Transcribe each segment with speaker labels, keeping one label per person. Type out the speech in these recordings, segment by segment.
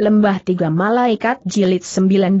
Speaker 1: Lembah Tiga Malaikat Jilid 19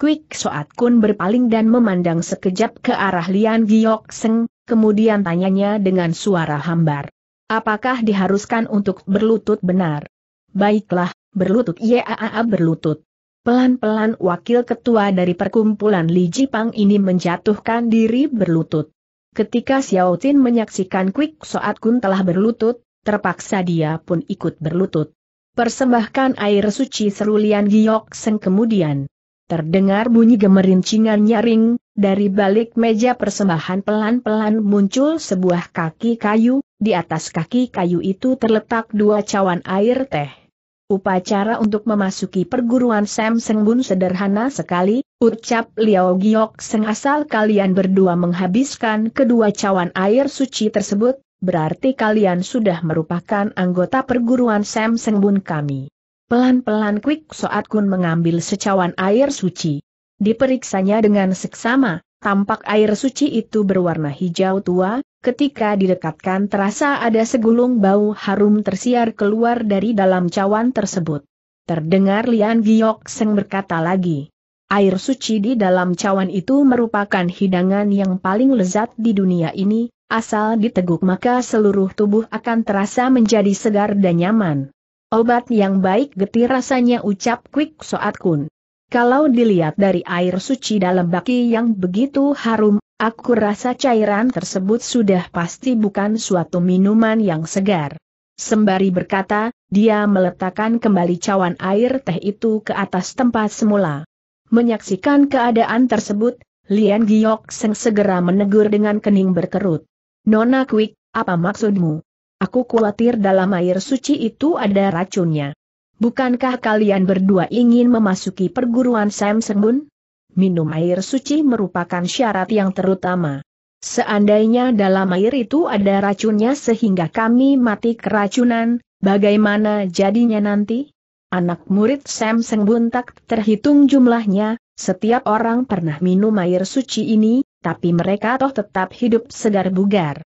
Speaker 1: Quick Soat Kun berpaling dan memandang sekejap ke arah Lian Giok Seng, kemudian tanyanya dengan suara hambar. Apakah diharuskan untuk berlutut benar? Baiklah, berlutut Yaa berlutut. Pelan-pelan wakil ketua dari perkumpulan Li Jipang ini menjatuhkan diri berlutut. Ketika Xiao Tin menyaksikan Quick Soat Kun telah berlutut, terpaksa dia pun ikut berlutut. Persembahkan air suci serulian Giok Seng kemudian. Terdengar bunyi gemerincingan nyaring, dari balik meja persembahan pelan-pelan muncul sebuah kaki kayu, di atas kaki kayu itu terletak dua cawan air teh. Upacara untuk memasuki perguruan Sam bun sederhana sekali, ucap Liao Giok Seng asal kalian berdua menghabiskan kedua cawan air suci tersebut, berarti kalian sudah merupakan anggota perguruan Sam Sengbun kami. Pelan-pelan Quick Soat Kun mengambil secawan air suci. Diperiksanya dengan seksama, tampak air suci itu berwarna hijau tua, ketika didekatkan terasa ada segulung bau harum tersiar keluar dari dalam cawan tersebut. Terdengar Lian Giok Seng berkata lagi. Air suci di dalam cawan itu merupakan hidangan yang paling lezat di dunia ini, Asal diteguk maka seluruh tubuh akan terasa menjadi segar dan nyaman. Obat yang baik getir rasanya ucap Quick Soat Kun. Kalau dilihat dari air suci dalam baki yang begitu harum, aku rasa cairan tersebut sudah pasti bukan suatu minuman yang segar. Sembari berkata, dia meletakkan kembali cawan air teh itu ke atas tempat semula. Menyaksikan keadaan tersebut, Lian Giok Seng segera menegur dengan kening berkerut. Nona Quick, apa maksudmu? Aku khawatir dalam air suci itu ada racunnya. Bukankah kalian berdua ingin memasuki perguruan Sam Sengbun? Minum air suci merupakan syarat yang terutama. Seandainya dalam air itu ada racunnya sehingga kami mati keracunan, bagaimana jadinya nanti? Anak murid Sam Sengbun tak terhitung jumlahnya, setiap orang pernah minum air suci ini, tapi mereka toh tetap hidup segar bugar.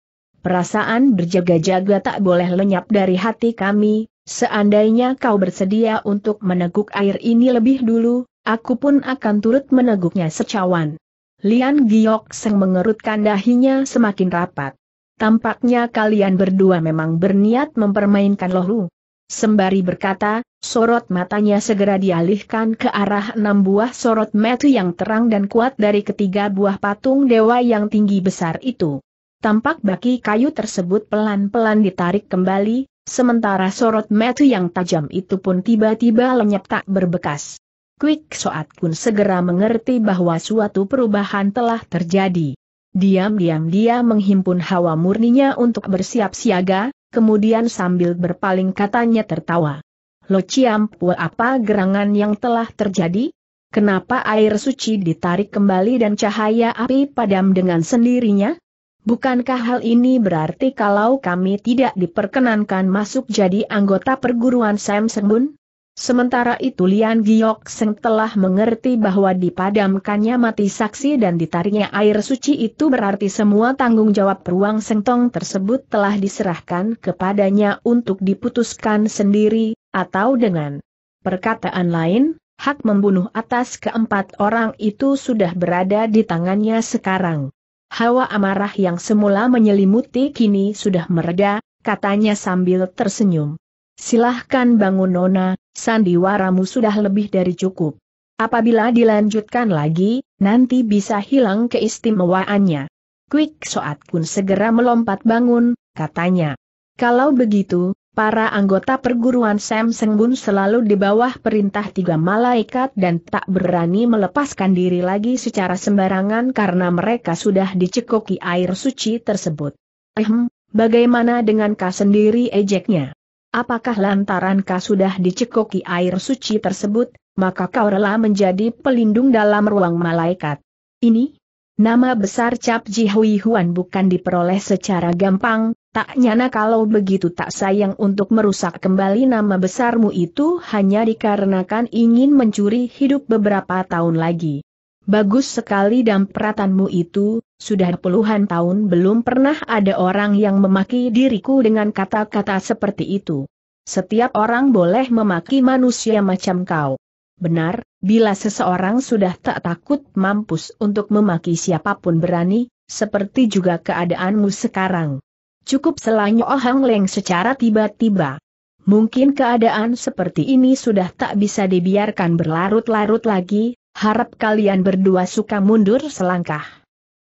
Speaker 1: Perasaan berjaga-jaga tak boleh lenyap dari hati kami, seandainya kau bersedia untuk meneguk air ini lebih dulu, aku pun akan turut meneguknya secawan. Lian Giok Seng mengerutkan dahinya semakin rapat. Tampaknya kalian berdua memang berniat mempermainkan Lohu. Sembari berkata, Sorot matanya segera dialihkan ke arah enam buah sorot mata yang terang dan kuat dari ketiga buah patung dewa yang tinggi besar itu. Tampak baki kayu tersebut pelan-pelan ditarik kembali, sementara sorot mata yang tajam itu pun tiba-tiba lenyap tak berbekas. Quick Soat Kun segera mengerti bahwa suatu perubahan telah terjadi. Diam-diam dia menghimpun hawa murninya untuk bersiap siaga, kemudian sambil berpaling katanya tertawa. Lo Ciampua apa gerangan yang telah terjadi? Kenapa air suci ditarik kembali dan cahaya api padam dengan sendirinya? Bukankah hal ini berarti kalau kami tidak diperkenankan masuk jadi anggota perguruan Sam Sengbun? Sementara itu Lian Giok Seng telah mengerti bahwa dipadamkannya mati saksi dan ditariknya air suci itu berarti semua tanggung jawab ruang sengtong tersebut telah diserahkan kepadanya untuk diputuskan sendiri, atau dengan perkataan lain, hak membunuh atas keempat orang itu sudah berada di tangannya sekarang. Hawa amarah yang semula menyelimuti kini sudah mereda, katanya sambil tersenyum. Silahkan bangun Nona, sandiwaramu sudah lebih dari cukup. Apabila dilanjutkan lagi, nanti bisa hilang keistimewaannya. Quick Soat pun segera melompat bangun, katanya. Kalau begitu, para anggota perguruan Sam Bun selalu di bawah perintah tiga malaikat dan tak berani melepaskan diri lagi secara sembarangan karena mereka sudah dicekoki air suci tersebut. Ehem, bagaimana dengan Ka sendiri ejeknya? Apakah lantaran Ka sudah dicekoki air suci tersebut, maka kau rela menjadi pelindung dalam ruang malaikat? Ini? Nama besar Cap Ji Hui Huan bukan diperoleh secara gampang, Tak nyana kalau begitu tak sayang untuk merusak kembali nama besarmu itu hanya dikarenakan ingin mencuri hidup beberapa tahun lagi. Bagus sekali dampratanmu itu, sudah puluhan tahun belum pernah ada orang yang memaki diriku dengan kata-kata seperti itu. Setiap orang boleh memaki manusia macam kau. Benar, bila seseorang sudah tak takut mampus untuk memaki siapapun berani, seperti juga keadaanmu sekarang. Cukup selanyo Ohang Leng secara tiba-tiba. Mungkin keadaan seperti ini sudah tak bisa dibiarkan berlarut-larut lagi, harap kalian berdua suka mundur selangkah.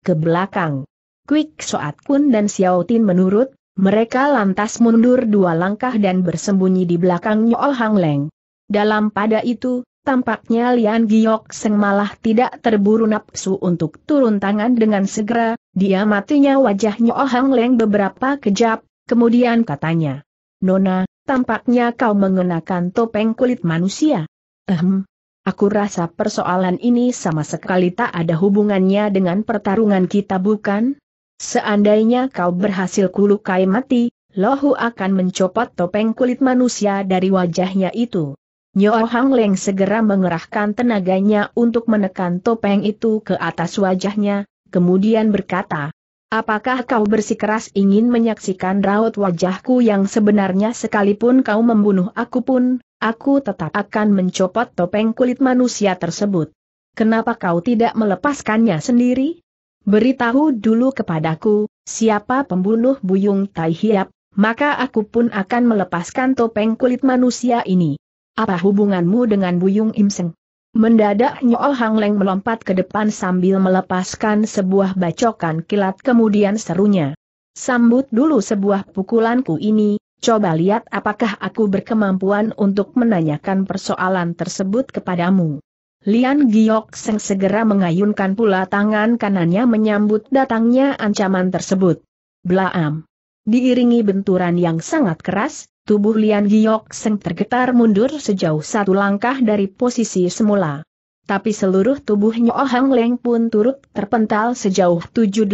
Speaker 1: Ke belakang. Quick Soat Kun dan Xiao Tin menurut, mereka lantas mundur dua langkah dan bersembunyi di belakangnya Ohang Leng. Dalam pada itu, Tampaknya Lian Giok Seng malah tidak terburu nafsu untuk turun tangan dengan segera, dia matinya wajahnya Ohang Leng beberapa kejap, kemudian katanya. Nona, tampaknya kau mengenakan topeng kulit manusia. Ehm, aku rasa persoalan ini sama sekali tak ada hubungannya dengan pertarungan kita bukan? Seandainya kau berhasil kulukai mati, Lohu akan mencopot topeng kulit manusia dari wajahnya itu. Nyo Hang Leng segera mengerahkan tenaganya untuk menekan topeng itu ke atas wajahnya, kemudian berkata, Apakah kau bersikeras ingin menyaksikan raut wajahku yang sebenarnya sekalipun kau membunuh aku pun, aku tetap akan mencopot topeng kulit manusia tersebut. Kenapa kau tidak melepaskannya sendiri? Beritahu dulu kepadaku, siapa pembunuh Buyung Tai Hiap, maka aku pun akan melepaskan topeng kulit manusia ini. Apa hubunganmu dengan Buyung Imseng? Mendadak Nyoh oh Hang Leng melompat ke depan sambil melepaskan sebuah bacokan kilat kemudian serunya. Sambut dulu sebuah pukulanku ini, coba lihat apakah aku berkemampuan untuk menanyakan persoalan tersebut kepadamu. Lian Giok Seng segera mengayunkan pula tangan kanannya menyambut datangnya ancaman tersebut. Blaam! Diiringi benturan yang sangat keras, Tubuh Lian Giok Seng tergetar mundur sejauh satu langkah dari posisi semula. Tapi seluruh tubuhnya Oh Leng pun turut terpental sejauh 7-8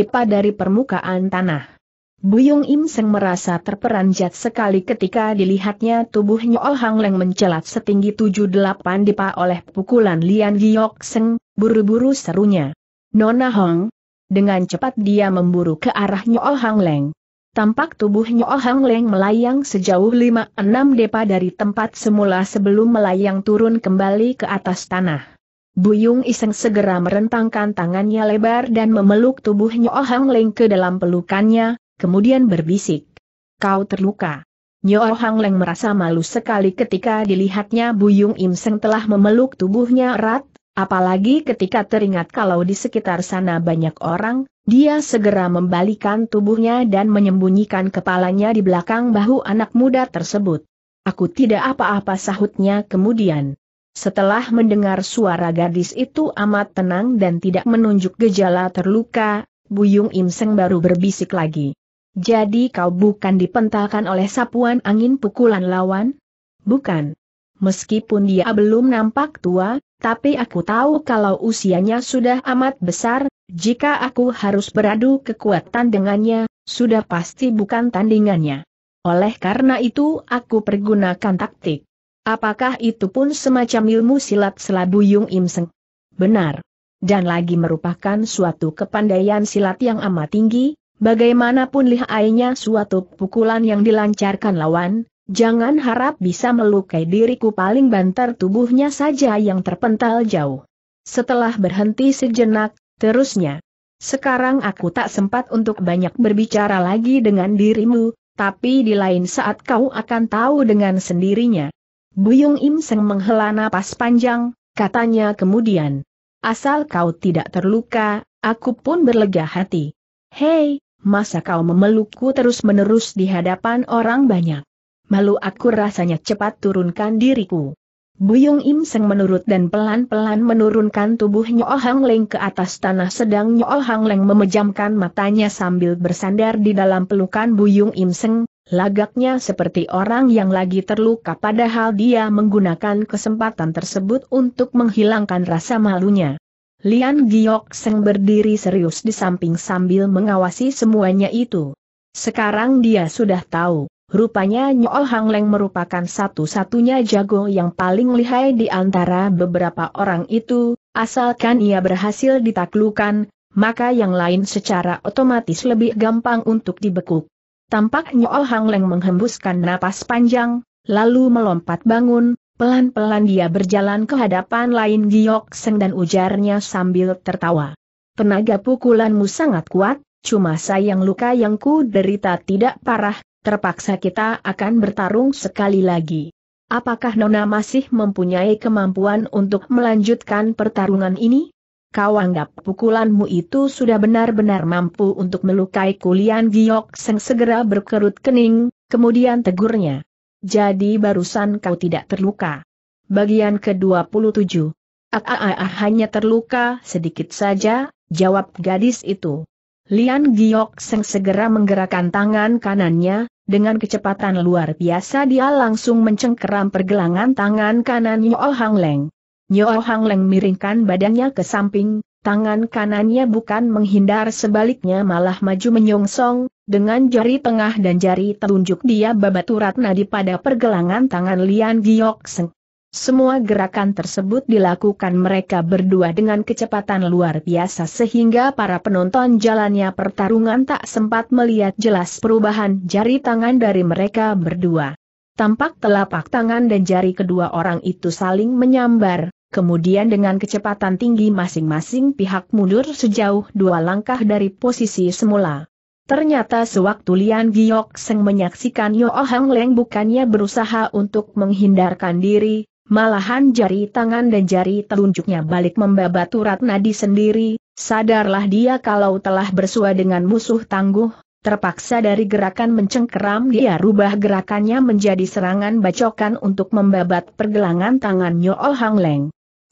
Speaker 1: depa dari permukaan tanah. Buyung Im Seng merasa terperanjat sekali ketika dilihatnya tubuhnya Oh Leng mencelat setinggi 7-8 depa oleh pukulan Lian Giok Seng, buru-buru serunya. Nona Hong, dengan cepat dia memburu ke arahnya Oh Leng. Tampak tubuhnya Oh Hang Leng melayang sejauh 5-6 depa dari tempat semula sebelum melayang turun kembali ke atas tanah. Buyung Iseng segera merentangkan tangannya lebar dan memeluk tubuhnya Oh Hang Leng ke dalam pelukannya, kemudian berbisik. Kau terluka. Nyo oh Hang Leng merasa malu sekali ketika dilihatnya Buyung Im telah memeluk tubuhnya erat, apalagi ketika teringat kalau di sekitar sana banyak orang, dia segera membalikan tubuhnya dan menyembunyikan kepalanya di belakang bahu anak muda tersebut. Aku tidak apa-apa sahutnya kemudian. Setelah mendengar suara gadis itu amat tenang dan tidak menunjuk gejala terluka, Buyung Im baru berbisik lagi. Jadi kau bukan dipentalkan oleh sapuan angin pukulan lawan? Bukan. Meskipun dia belum nampak tua, tapi aku tahu kalau usianya sudah amat besar, jika aku harus beradu kekuatan dengannya, sudah pasti bukan tandingannya. Oleh karena itu aku pergunakan taktik. Apakah itu pun semacam ilmu silat selabu Im imseng? Benar. Dan lagi merupakan suatu kepandaian silat yang amat tinggi, bagaimanapun lihainya suatu pukulan yang dilancarkan lawan, Jangan harap bisa melukai diriku paling banter tubuhnya saja yang terpental jauh. Setelah berhenti sejenak, Terusnya, sekarang aku tak sempat untuk banyak berbicara lagi dengan dirimu, tapi di lain saat kau akan tahu dengan sendirinya. Buyung Im Seng menghela napas panjang, katanya kemudian. Asal kau tidak terluka, aku pun berlega hati. Hei, masa kau memelukku terus-menerus di hadapan orang banyak? Malu aku rasanya cepat turunkan diriku. Buyung Im Seng menurut dan pelan-pelan menurunkan tubuh Nyo Hang Leng ke atas tanah sedang Nyo Hang Leng memejamkan matanya sambil bersandar di dalam pelukan Buyung Im Seng, lagaknya seperti orang yang lagi terluka padahal dia menggunakan kesempatan tersebut untuk menghilangkan rasa malunya. Lian Giok Seng berdiri serius di samping sambil mengawasi semuanya itu. Sekarang dia sudah tahu Rupanya Nyool Hang Leng merupakan satu-satunya jago yang paling lihai di antara beberapa orang itu, asalkan ia berhasil ditaklukan, maka yang lain secara otomatis lebih gampang untuk dibekuk. Tampak Nyool Hang Leng menghembuskan napas panjang, lalu melompat bangun, pelan-pelan dia berjalan ke hadapan lain Giok Seng dan ujarnya sambil tertawa. Tenaga pukulanmu sangat kuat, cuma sayang luka yang ku derita tidak parah, terpaksa kita akan bertarung sekali lagi. Apakah Nona masih mempunyai kemampuan untuk melanjutkan pertarungan ini? Kau anggap pukulanmu itu sudah benar-benar mampu untuk melukai kulian Giok Seng segera berkerut kening, kemudian tegurnya. Jadi barusan kau tidak terluka. Bagian ke-27. Ah, ah, ah, ah, hanya terluka sedikit saja, jawab gadis itu. Lian Giok Seng segera menggerakkan tangan kanannya, dengan kecepatan luar biasa dia langsung mencengkeram pergelangan tangan kanan Nyo Hang Leng. Nyo Hang Leng miringkan badannya ke samping, tangan kanannya bukan menghindar sebaliknya malah maju menyongsong, dengan jari tengah dan jari telunjuk dia babat urat nadi pada pergelangan tangan Lian Giok Seng. Semua gerakan tersebut dilakukan mereka berdua dengan kecepatan luar biasa sehingga para penonton jalannya pertarungan tak sempat melihat jelas perubahan jari tangan dari mereka berdua. Tampak telapak tangan dan jari kedua orang itu saling menyambar, kemudian dengan kecepatan tinggi masing-masing pihak mundur sejauh dua langkah dari posisi semula. Ternyata sewaktu Lian Giok Seng menyaksikan Yo Hang Leng bukannya berusaha untuk menghindarkan diri, Malahan jari tangan dan jari telunjuknya balik membabat urat nadi sendiri, sadarlah dia kalau telah bersua dengan musuh tangguh, terpaksa dari gerakan mencengkeram dia rubah gerakannya menjadi serangan bacokan untuk membabat pergelangan tangan Nyool Hang Leng.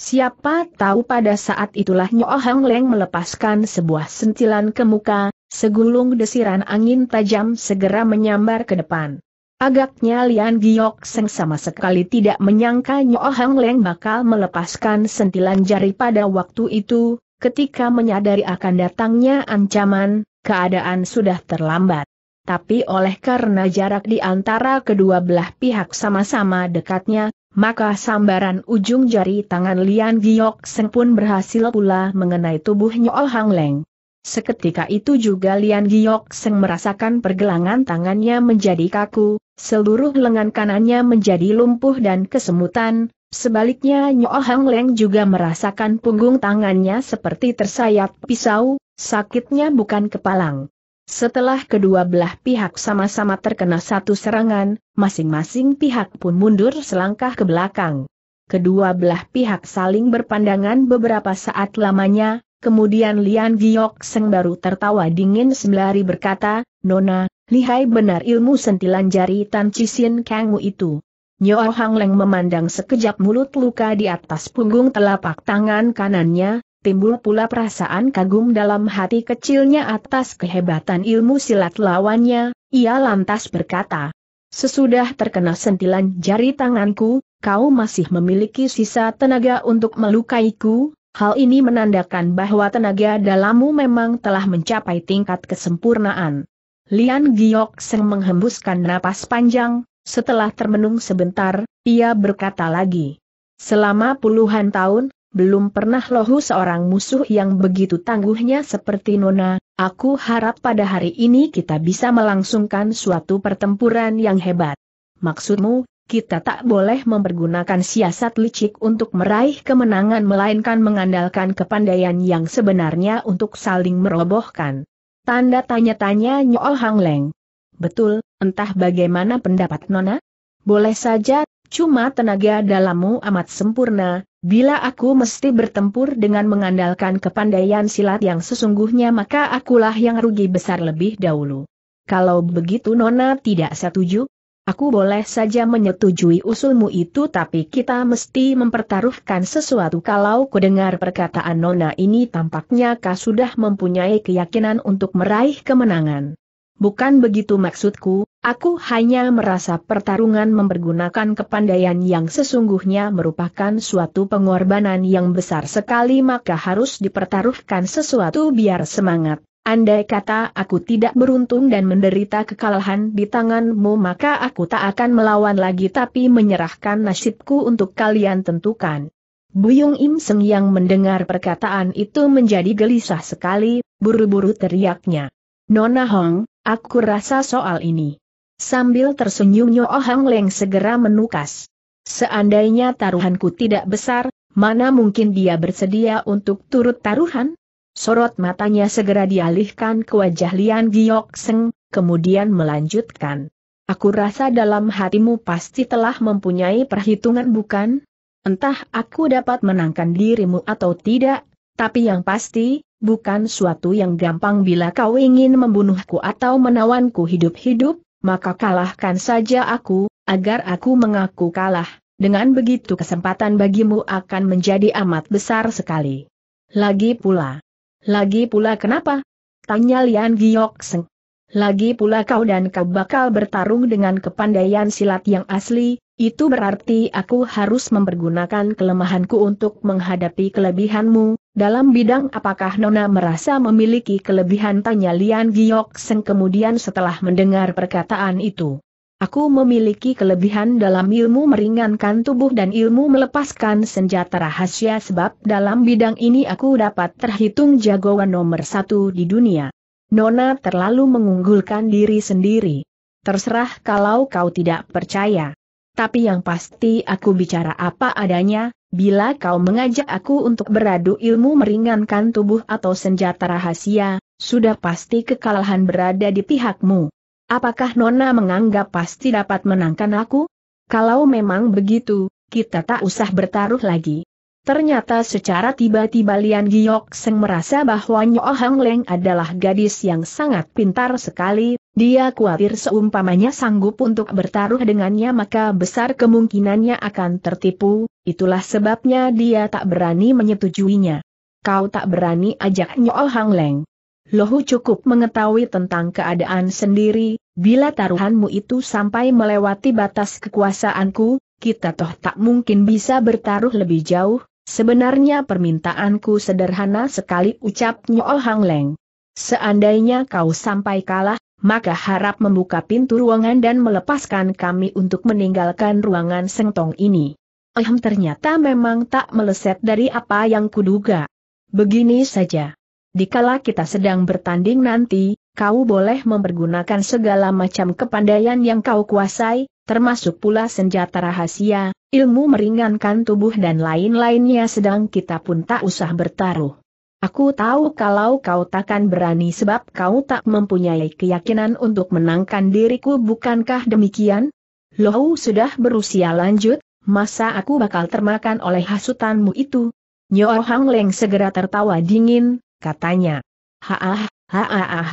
Speaker 1: Siapa tahu pada saat itulah Nyool Hang Leng melepaskan sebuah sentilan ke muka, segulung desiran angin tajam segera menyambar ke depan. Agaknya Lian Giok Seng sama sekali tidak menyangka Nyo Hang Leng bakal melepaskan sentilan jari pada waktu itu, ketika menyadari akan datangnya ancaman, keadaan sudah terlambat. Tapi oleh karena jarak di antara kedua belah pihak sama-sama dekatnya, maka sambaran ujung jari tangan Lian Giok Seng pun berhasil pula mengenai tubuh Nyo Hang Leng. Seketika itu juga Lian Giok Seng merasakan pergelangan tangannya menjadi kaku, seluruh lengan kanannya menjadi lumpuh dan kesemutan, sebaliknya Nyo Leng juga merasakan punggung tangannya seperti tersayat pisau, sakitnya bukan kepalang. Setelah kedua belah pihak sama-sama terkena satu serangan, masing-masing pihak pun mundur selangkah ke belakang. Kedua belah pihak saling berpandangan beberapa saat lamanya, Kemudian Lian Giok Seng baru tertawa dingin sembari berkata, Nona, lihai benar ilmu sentilan jari Tan Cisin Kangmu itu. Nyo Hang Leng memandang sekejap mulut luka di atas punggung telapak tangan kanannya, timbul pula perasaan kagum dalam hati kecilnya atas kehebatan ilmu silat lawannya, ia lantas berkata, Sesudah terkena sentilan jari tanganku, kau masih memiliki sisa tenaga untuk melukaiku, Hal ini menandakan bahwa tenaga dalammu memang telah mencapai tingkat kesempurnaan. Lian Giok Seng menghembuskan napas panjang, setelah termenung sebentar, ia berkata lagi. Selama puluhan tahun, belum pernah lohu seorang musuh yang begitu tangguhnya seperti Nona, aku harap pada hari ini kita bisa melangsungkan suatu pertempuran yang hebat. Maksudmu, kita tak boleh mempergunakan siasat licik untuk meraih kemenangan melainkan mengandalkan kepandaian yang sebenarnya untuk saling merobohkan. Tanda tanya-tanya Nyool Hang Leng. Betul, entah bagaimana pendapat Nona? Boleh saja, cuma tenaga dalammu amat sempurna, bila aku mesti bertempur dengan mengandalkan kepandaian silat yang sesungguhnya maka akulah yang rugi besar lebih dahulu. Kalau begitu Nona tidak setuju, Aku boleh saja menyetujui usulmu itu tapi kita mesti mempertaruhkan sesuatu kalau kudengar perkataan Nona ini tampaknya kau sudah mempunyai keyakinan untuk meraih kemenangan. Bukan begitu maksudku, aku hanya merasa pertarungan mempergunakan kepandaian yang sesungguhnya merupakan suatu pengorbanan yang besar sekali maka harus dipertaruhkan sesuatu biar semangat. Andai kata aku tidak beruntung dan menderita kekalahan di tanganmu maka aku tak akan melawan lagi tapi menyerahkan nasibku untuk kalian tentukan. Buyung Im Seng yang mendengar perkataan itu menjadi gelisah sekali, buru-buru teriaknya. Nona Hong, aku rasa soal ini. Sambil tersenyumnya Nyo Hang Leng segera menukas. Seandainya taruhanku tidak besar, mana mungkin dia bersedia untuk turut taruhan? Sorot matanya segera dialihkan ke wajah Lian Giok Seng, kemudian melanjutkan. Aku rasa dalam hatimu pasti telah mempunyai perhitungan bukan? Entah aku dapat menangkan dirimu atau tidak, tapi yang pasti, bukan suatu yang gampang bila kau ingin membunuhku atau menawanku hidup-hidup, maka kalahkan saja aku, agar aku mengaku kalah. Dengan begitu kesempatan bagimu akan menjadi amat besar sekali. Lagi pula, lagi pula kenapa? Tanya Lian Giok Seng. Lagi pula kau dan kau bakal bertarung dengan kepandaian silat yang asli, itu berarti aku harus mempergunakan kelemahanku untuk menghadapi kelebihanmu, dalam bidang apakah Nona merasa memiliki kelebihan tanya Lian Giok Seng kemudian setelah mendengar perkataan itu. Aku memiliki kelebihan dalam ilmu meringankan tubuh dan ilmu melepaskan senjata rahasia sebab dalam bidang ini aku dapat terhitung jagoan nomor satu di dunia. Nona terlalu mengunggulkan diri sendiri. Terserah kalau kau tidak percaya. Tapi yang pasti aku bicara apa adanya, bila kau mengajak aku untuk beradu ilmu meringankan tubuh atau senjata rahasia, sudah pasti kekalahan berada di pihakmu. Apakah Nona menganggap pasti dapat menangkan aku? Kalau memang begitu, kita tak usah bertaruh lagi. Ternyata secara tiba-tiba Lian Giok Seng merasa bahwa Nyo Hang Leng adalah gadis yang sangat pintar sekali, dia khawatir seumpamanya sanggup untuk bertaruh dengannya maka besar kemungkinannya akan tertipu, itulah sebabnya dia tak berani menyetujuinya. Kau tak berani ajak Nyo Hang Leng. Lohu cukup mengetahui tentang keadaan sendiri, bila taruhanmu itu sampai melewati batas kekuasaanku, kita toh tak mungkin bisa bertaruh lebih jauh, sebenarnya permintaanku sederhana sekali ucap Nyo Hang Leng. Seandainya kau sampai kalah, maka harap membuka pintu ruangan dan melepaskan kami untuk meninggalkan ruangan sengtong ini. Ehm ternyata memang tak meleset dari apa yang kuduga. Begini saja dikala kita sedang bertanding nanti, kau boleh mempergunakan segala macam kepandaian yang kau kuasai, termasuk pula senjata rahasia, ilmu meringankan tubuh dan lain-lainnya sedang kita pun tak usah bertaruh. Aku tahu kalau kau takkan berani sebab kau tak mempunyai keyakinan untuk menangkan diriku bukankah demikian? Lohu sudah berusia lanjut, masa aku bakal termakan oleh hasutanmu itu? Nyo Hang Leng segera tertawa dingin, katanya. Haah, haah,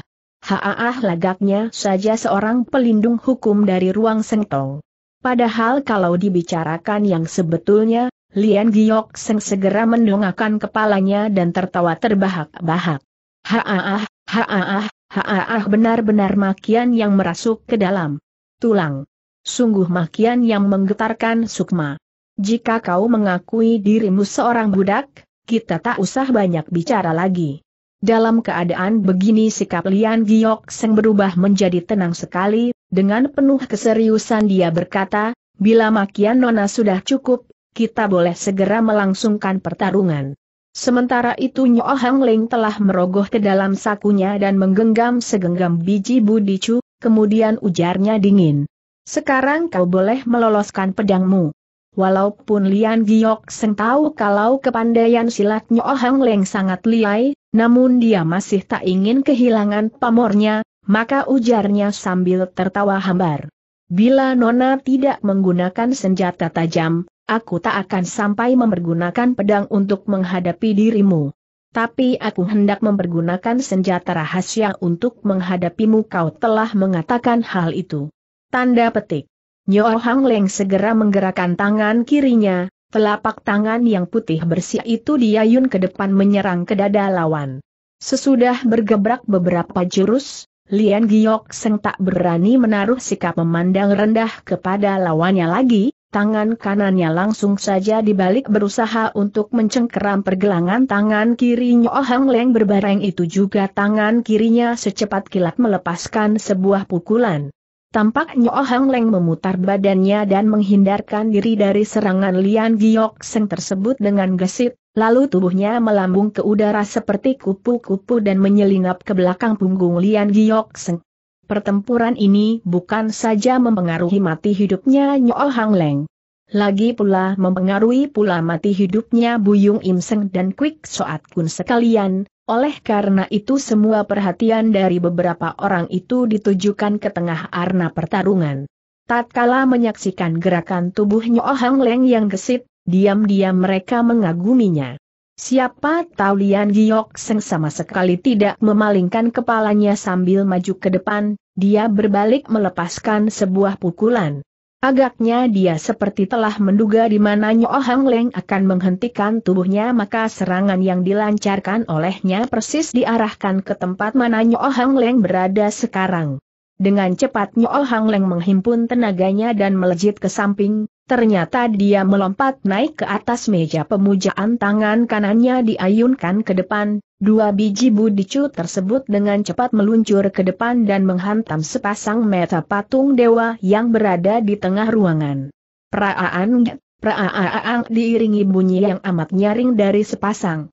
Speaker 1: haah lagaknya saja seorang pelindung hukum dari ruang sengtong. Padahal kalau dibicarakan yang sebetulnya, Lian Giok Seng segera mendongakkan kepalanya dan tertawa terbahak-bahak. Haah, haah, haah benar-benar makian yang merasuk ke dalam tulang. Sungguh makian yang menggetarkan sukma. Jika kau mengakui dirimu seorang budak, kita tak usah banyak bicara lagi. Dalam keadaan begini sikap Lian Giok Seng berubah menjadi tenang sekali, dengan penuh keseriusan dia berkata, bila makian Nona sudah cukup, kita boleh segera melangsungkan pertarungan. Sementara itu Nyo Hang Ling telah merogoh ke dalam sakunya dan menggenggam segenggam biji budicu, kemudian ujarnya dingin. Sekarang kau boleh meloloskan pedangmu. Walaupun Lian Giok Seng tahu kalau kepandaian silatnya Ohang Hang Leng sangat liai, namun dia masih tak ingin kehilangan pamornya, maka ujarnya sambil tertawa hambar. Bila Nona tidak menggunakan senjata tajam, aku tak akan sampai mempergunakan pedang untuk menghadapi dirimu. Tapi aku hendak mempergunakan senjata rahasia untuk menghadapimu kau telah mengatakan hal itu. Tanda petik. Nyo Hang Leng segera menggerakkan tangan kirinya, telapak tangan yang putih bersih itu diayun ke depan menyerang ke dada lawan. Sesudah bergebrak beberapa jurus, Lian Giok Seng tak berani menaruh sikap memandang rendah kepada lawannya lagi, tangan kanannya langsung saja dibalik berusaha untuk mencengkeram pergelangan tangan kiri Nyo Hang Leng berbareng itu juga tangan kirinya secepat kilat melepaskan sebuah pukulan. Tampak Nyo oh Hang Leng memutar badannya dan menghindarkan diri dari serangan Lian Giok Seng tersebut dengan gesit, lalu tubuhnya melambung ke udara seperti kupu-kupu dan menyelinap ke belakang punggung Lian Giok Seng. Pertempuran ini bukan saja mempengaruhi mati hidupnya Nyo oh Hang Leng. Lagi pula mempengaruhi pula mati hidupnya Buyung Im Seng dan Kwik Soat Kun sekalian, oleh karena itu semua perhatian dari beberapa orang itu ditujukan ke tengah arena pertarungan. Tatkala menyaksikan gerakan tubuhnya Nyo Hang Leng yang gesit, diam-diam mereka mengaguminya. Siapa tahu Lian Giok Seng sama sekali tidak memalingkan kepalanya sambil maju ke depan, dia berbalik melepaskan sebuah pukulan. Agaknya dia seperti telah menduga di mana Nyo Hang Leng akan menghentikan tubuhnya maka serangan yang dilancarkan olehnya persis diarahkan ke tempat mana Nyo Hang Leng berada sekarang. Dengan cepat Nyo Hang Leng menghimpun tenaganya dan melejit ke samping, Ternyata dia melompat naik ke atas meja pemujaan tangan kanannya diayunkan ke depan, dua biji budicu tersebut dengan cepat meluncur ke depan dan menghantam sepasang meta patung dewa yang berada di tengah ruangan. Praaan, praaaang diiringi bunyi yang amat nyaring dari sepasang.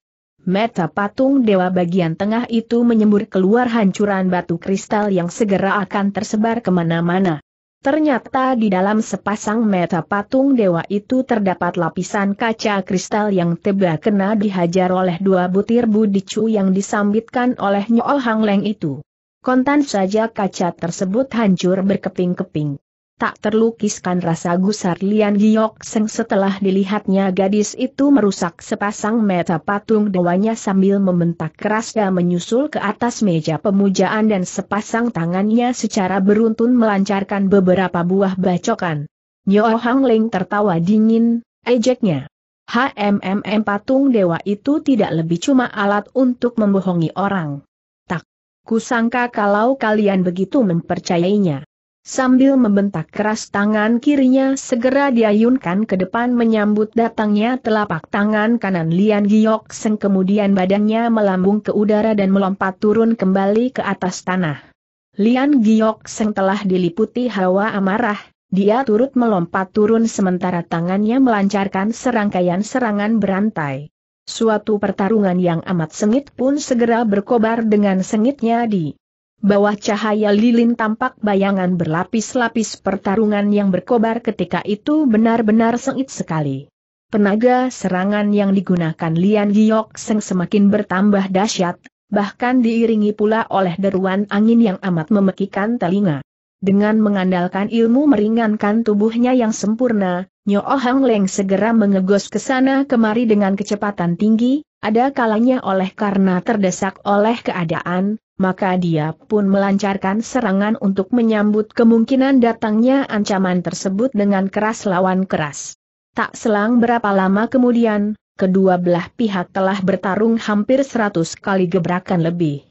Speaker 1: Meta patung dewa bagian tengah itu menyembur keluar hancuran batu kristal yang segera akan tersebar kemana-mana. Ternyata di dalam sepasang mata patung dewa itu terdapat lapisan kaca kristal yang tebal kena dihajar oleh dua butir budicu yang disambitkan oleh Nyol Hang Leng itu. Kontan saja kaca tersebut hancur berkeping-keping tak terlukiskan rasa gusar Lian Giok Seng setelah dilihatnya gadis itu merusak sepasang mata patung dewanya sambil membentak keras dan menyusul ke atas meja pemujaan dan sepasang tangannya secara beruntun melancarkan beberapa buah bacokan. Nyo Hang Ling tertawa dingin, ejeknya. HMMM patung dewa itu tidak lebih cuma alat untuk membohongi orang. Tak kusangka kalau kalian begitu mempercayainya. Sambil membentak keras tangan kirinya segera diayunkan ke depan menyambut datangnya telapak tangan kanan Lian Giok Seng kemudian badannya melambung ke udara dan melompat turun kembali ke atas tanah. Lian Giok Seng telah diliputi hawa amarah, dia turut melompat turun sementara tangannya melancarkan serangkaian serangan berantai. Suatu pertarungan yang amat sengit pun segera berkobar dengan sengitnya di Bawah cahaya lilin tampak bayangan berlapis-lapis pertarungan yang berkobar ketika itu benar-benar sengit sekali. Penaga serangan yang digunakan Lian Giok Seng semakin bertambah dahsyat, bahkan diiringi pula oleh deruan angin yang amat memekikan telinga. Dengan mengandalkan ilmu meringankan tubuhnya yang sempurna, Nyo Ohang Leng segera mengegos ke sana kemari dengan kecepatan tinggi, ada kalanya oleh karena terdesak oleh keadaan, maka dia pun melancarkan serangan untuk menyambut kemungkinan datangnya ancaman tersebut dengan keras lawan keras. Tak selang berapa lama kemudian, kedua belah pihak telah bertarung hampir seratus kali gebrakan lebih.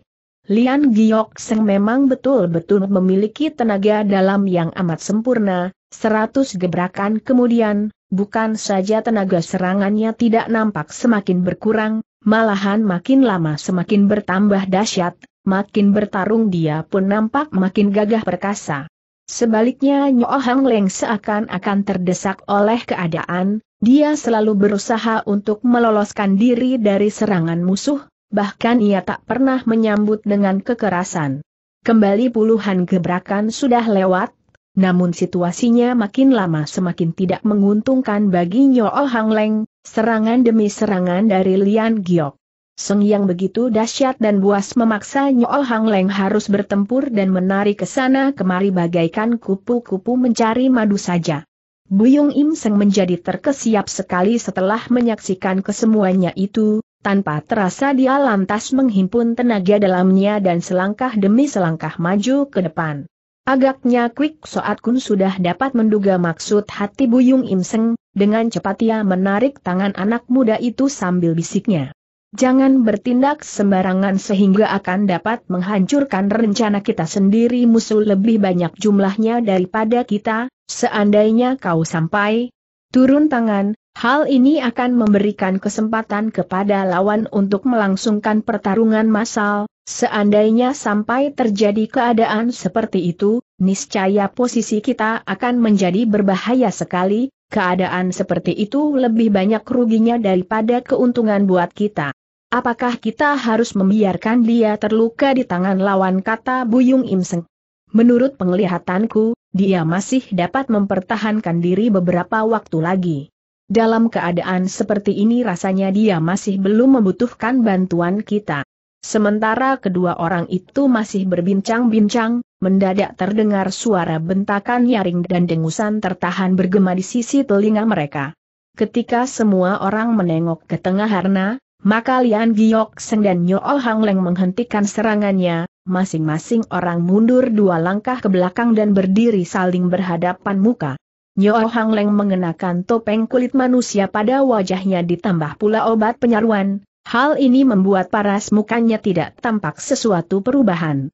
Speaker 1: Lian Giok Seng memang betul-betul memiliki tenaga dalam yang amat sempurna, Seratus gebrakan kemudian, bukan saja tenaga serangannya tidak nampak semakin berkurang, malahan makin lama semakin bertambah dahsyat, makin bertarung dia pun nampak makin gagah perkasa. Sebaliknya Nyo Leng seakan-akan terdesak oleh keadaan, dia selalu berusaha untuk meloloskan diri dari serangan musuh, bahkan ia tak pernah menyambut dengan kekerasan. Kembali puluhan gebrakan sudah lewat, namun situasinya makin lama semakin tidak menguntungkan bagi Nyo Hang Leng, serangan demi serangan dari Lian Giok. Seng yang begitu dahsyat dan buas memaksa Nyo Hang Leng harus bertempur dan menari ke sana kemari bagaikan kupu-kupu mencari madu saja. Buyung Im Seng menjadi terkesiap sekali setelah menyaksikan kesemuanya itu, tanpa terasa dia lantas menghimpun tenaga dalamnya dan selangkah demi selangkah maju ke depan. Agaknya Quick Soat Kun sudah dapat menduga maksud hati Buyung Im Seng, dengan cepat ia menarik tangan anak muda itu sambil bisiknya. Jangan bertindak sembarangan sehingga akan dapat menghancurkan rencana kita sendiri musuh lebih banyak jumlahnya daripada kita, seandainya kau sampai, turun tangan, hal ini akan memberikan kesempatan kepada lawan untuk melangsungkan pertarungan massal, seandainya sampai terjadi keadaan seperti itu, niscaya posisi kita akan menjadi berbahaya sekali, keadaan seperti itu lebih banyak ruginya daripada keuntungan buat kita. Apakah kita harus membiarkan dia terluka di tangan lawan kata Buyung Imseng? Menurut penglihatanku, dia masih dapat mempertahankan diri beberapa waktu lagi. Dalam keadaan seperti ini rasanya dia masih belum membutuhkan bantuan kita. Sementara kedua orang itu masih berbincang-bincang, mendadak terdengar suara bentakan nyaring dan dengusan tertahan bergema di sisi telinga mereka. Ketika semua orang menengok ke tengah harna, maka Lian Giok Seng dan Nyo Hang Leng menghentikan serangannya, masing-masing orang mundur dua langkah ke belakang dan berdiri saling berhadapan muka. Nyo Hang Leng mengenakan topeng kulit manusia pada wajahnya ditambah pula obat penyaruan, hal ini membuat paras mukanya tidak tampak sesuatu perubahan.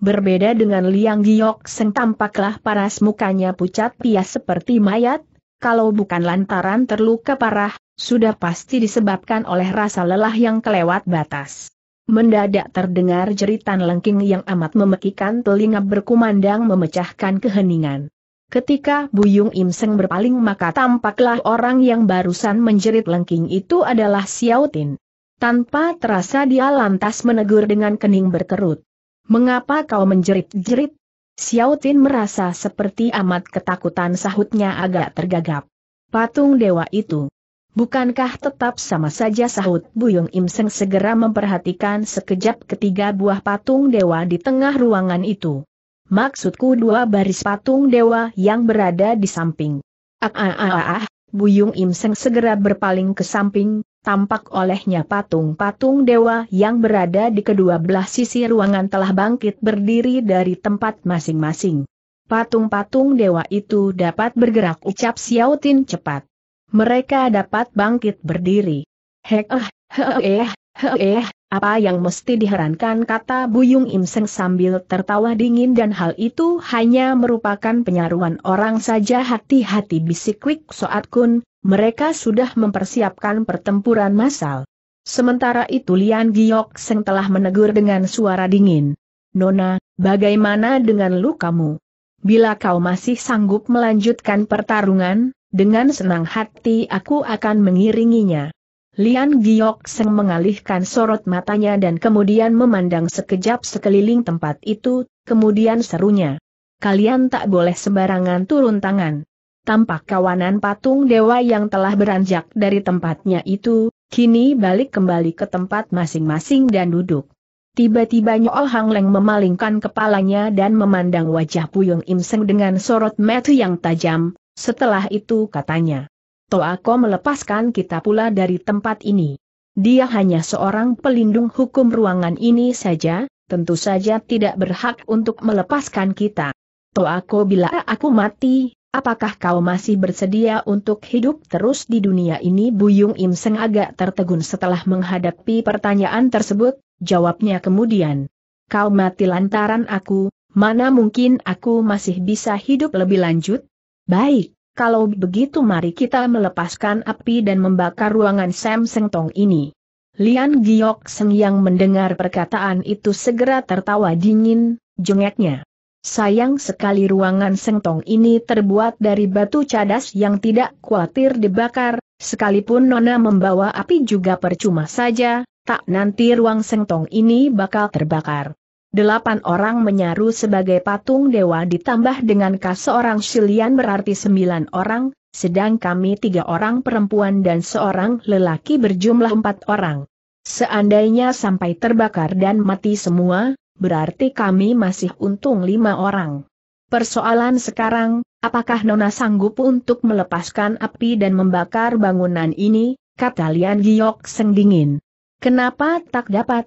Speaker 1: Berbeda dengan Liang Giok Seng tampaklah paras mukanya pucat pias seperti mayat, kalau bukan lantaran terluka parah, sudah pasti disebabkan oleh rasa lelah yang kelewat batas. Mendadak terdengar jeritan lengking yang amat memekikan telinga berkumandang memecahkan keheningan. Ketika Buyung Imseng berpaling maka tampaklah orang yang barusan menjerit lengking itu adalah Xiao Tin. Tanpa terasa dia lantas menegur dengan kening berkerut. Mengapa kau menjerit-jerit? Xiao Tin merasa seperti amat ketakutan sahutnya agak tergagap. Patung dewa itu. Bukankah tetap sama saja sahut Buyung Im Seng segera memperhatikan sekejap ketiga buah patung dewa di tengah ruangan itu. Maksudku dua baris patung dewa yang berada di samping. Ah ah ah ah, ah. Buyung Im Seng segera berpaling ke samping, tampak olehnya patung-patung dewa yang berada di kedua belah sisi ruangan telah bangkit berdiri dari tempat masing-masing. Patung-patung dewa itu dapat bergerak ucap Xiao Tin cepat mereka dapat bangkit berdiri. Hek ah, eh, heh eh, heh eh, apa yang mesti diherankan kata Buyung Imseng sambil tertawa dingin dan hal itu hanya merupakan penyaruan orang saja hati-hati bisik Kwik Soat Kun, mereka sudah mempersiapkan pertempuran massal. Sementara itu Lian Giok Seng telah menegur dengan suara dingin. Nona, bagaimana dengan lukamu? Bila kau masih sanggup melanjutkan pertarungan, dengan senang hati aku akan mengiringinya. Lian Giok Seng mengalihkan sorot matanya dan kemudian memandang sekejap sekeliling tempat itu, kemudian serunya. Kalian tak boleh sembarangan turun tangan. Tampak kawanan patung dewa yang telah beranjak dari tempatnya itu, kini balik kembali ke tempat masing-masing dan duduk. Tiba-tiba Nyol Hang Leng memalingkan kepalanya dan memandang wajah Puyung Im Seng dengan sorot mata yang tajam, setelah itu katanya, Toako melepaskan kita pula dari tempat ini. Dia hanya seorang pelindung hukum ruangan ini saja, tentu saja tidak berhak untuk melepaskan kita. Toako bila aku mati, apakah kau masih bersedia untuk hidup terus di dunia ini? Buyung Im Seng agak tertegun setelah menghadapi pertanyaan tersebut, jawabnya kemudian. Kau mati lantaran aku, mana mungkin aku masih bisa hidup lebih lanjut? Baik, kalau begitu mari kita melepaskan api dan membakar ruangan Sam Seng Tong ini. Lian Giok Seng yang mendengar perkataan itu segera tertawa dingin, jengeknya. Sayang sekali ruangan Seng Tong ini terbuat dari batu cadas yang tidak khawatir dibakar, sekalipun Nona membawa api juga percuma saja, tak nanti ruang Seng Tong ini bakal terbakar delapan orang menyaru sebagai patung dewa ditambah dengan kas seorang silian berarti sembilan orang, sedang kami tiga orang perempuan dan seorang lelaki berjumlah empat orang. Seandainya sampai terbakar dan mati semua, berarti kami masih untung lima orang. Persoalan sekarang, apakah Nona sanggup untuk melepaskan api dan membakar bangunan ini, kata Lian Giok Seng dingin. Kenapa tak dapat?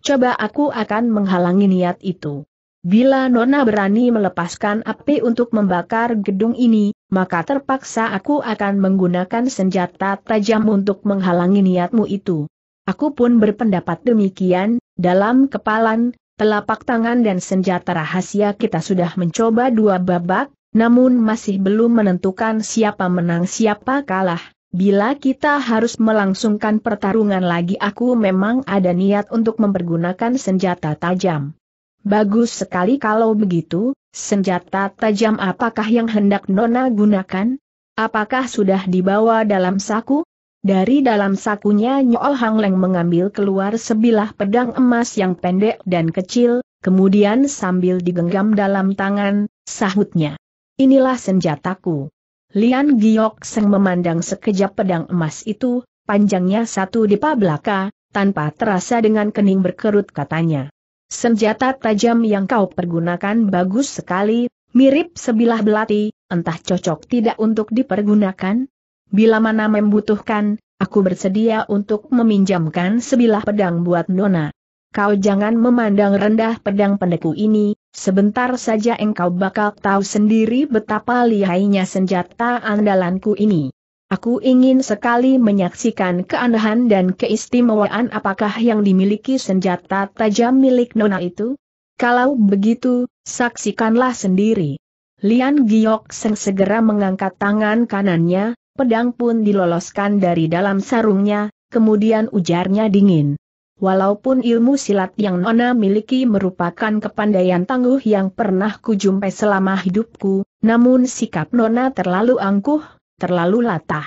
Speaker 1: coba aku akan menghalangi niat itu. Bila Nona berani melepaskan api untuk membakar gedung ini, maka terpaksa aku akan menggunakan senjata tajam untuk menghalangi niatmu itu. Aku pun berpendapat demikian, dalam kepalan, telapak tangan dan senjata rahasia kita sudah mencoba dua babak, namun masih belum menentukan siapa menang siapa kalah. Bila kita harus melangsungkan pertarungan lagi aku memang ada niat untuk mempergunakan senjata tajam. Bagus sekali kalau begitu, senjata tajam apakah yang hendak Nona gunakan? Apakah sudah dibawa dalam saku? Dari dalam sakunya Nyoal Hang Leng mengambil keluar sebilah pedang emas yang pendek dan kecil, kemudian sambil digenggam dalam tangan, sahutnya. Inilah senjataku. Lian Giok Seng memandang sekejap pedang emas itu, panjangnya satu dipa belaka, tanpa terasa dengan kening berkerut katanya. Senjata tajam yang kau pergunakan bagus sekali, mirip sebilah belati, entah cocok tidak untuk dipergunakan? Bila mana membutuhkan, aku bersedia untuk meminjamkan sebilah pedang buat Nona. Kau jangan memandang rendah pedang pendeku ini, Sebentar saja engkau bakal tahu sendiri betapa lihainya senjata andalanku ini. Aku ingin sekali menyaksikan keanehan dan keistimewaan apakah yang dimiliki senjata tajam milik Nona itu? Kalau begitu, saksikanlah sendiri. Lian Giok Seng segera mengangkat tangan kanannya, pedang pun diloloskan dari dalam sarungnya, kemudian ujarnya dingin. Walaupun ilmu silat yang Nona miliki merupakan kepandaian tangguh yang pernah kujumpai selama hidupku, namun sikap Nona terlalu angkuh, terlalu latah.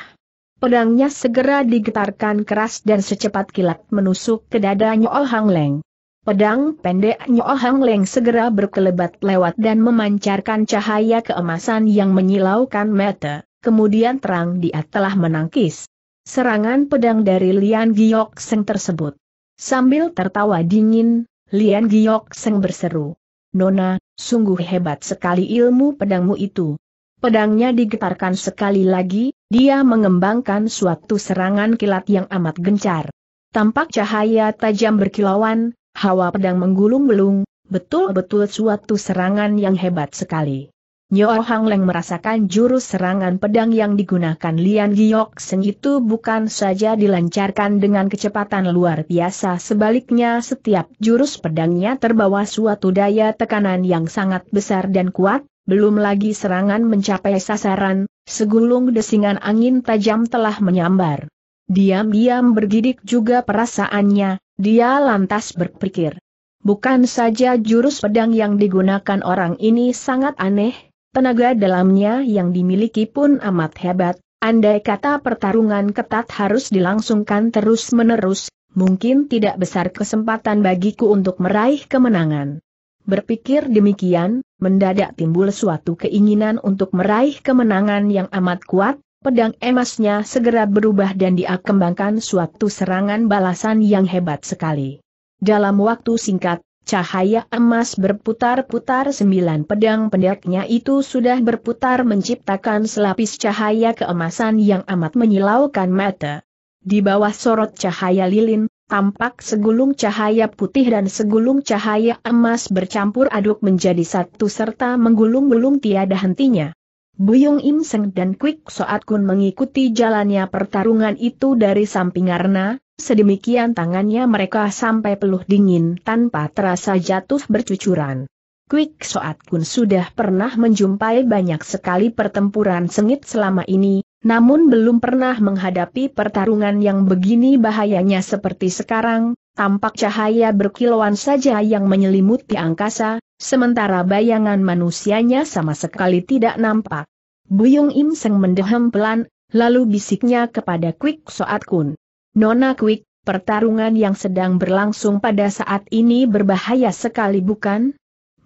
Speaker 1: Pedangnya segera digetarkan keras dan secepat kilat menusuk ke dada Nyoh Hang Leng. Pedang pendek Nyoh Hang Leng segera berkelebat lewat dan memancarkan cahaya keemasan yang menyilaukan mata, kemudian terang dia telah menangkis. Serangan pedang dari Lian Giok Seng tersebut Sambil tertawa dingin, Lian Giok Seng berseru. Nona, sungguh hebat sekali ilmu pedangmu itu. Pedangnya digetarkan sekali lagi, dia mengembangkan suatu serangan kilat yang amat gencar. Tampak cahaya tajam berkilauan, hawa pedang menggulung-gulung, betul-betul suatu serangan yang hebat sekali. Nyo Hang Leng merasakan jurus serangan pedang yang digunakan Lian Giok Seng itu bukan saja dilancarkan dengan kecepatan luar biasa sebaliknya setiap jurus pedangnya terbawa suatu daya tekanan yang sangat besar dan kuat, belum lagi serangan mencapai sasaran, segulung desingan angin tajam telah menyambar. Diam-diam bergidik juga perasaannya, dia lantas berpikir. Bukan saja jurus pedang yang digunakan orang ini sangat aneh, Tenaga dalamnya yang dimiliki pun amat hebat, andai kata pertarungan ketat harus dilangsungkan terus-menerus, mungkin tidak besar kesempatan bagiku untuk meraih kemenangan. Berpikir demikian, mendadak timbul suatu keinginan untuk meraih kemenangan yang amat kuat, pedang emasnya segera berubah dan diakembangkan suatu serangan balasan yang hebat sekali. Dalam waktu singkat, Cahaya emas berputar-putar sembilan pedang pendeknya itu sudah berputar menciptakan selapis cahaya keemasan yang amat menyilaukan mata. Di bawah sorot cahaya lilin, tampak segulung cahaya putih dan segulung cahaya emas bercampur aduk menjadi satu serta menggulung-gulung tiada hentinya. Buyung Im Seng dan Quick Soat Kun mengikuti jalannya pertarungan itu dari samping Arna, sedemikian tangannya mereka sampai peluh dingin tanpa terasa jatuh bercucuran. Quick Soat Kun sudah pernah menjumpai banyak sekali pertempuran sengit selama ini, namun belum pernah menghadapi pertarungan yang begini bahayanya seperti sekarang, Tampak cahaya berkilauan saja yang menyelimuti angkasa, sementara bayangan manusianya sama sekali tidak nampak. Buyung Im Seng mendehem pelan, lalu bisiknya kepada Quick Soat Kun. Nona Quick, pertarungan yang sedang berlangsung pada saat ini berbahaya sekali bukan?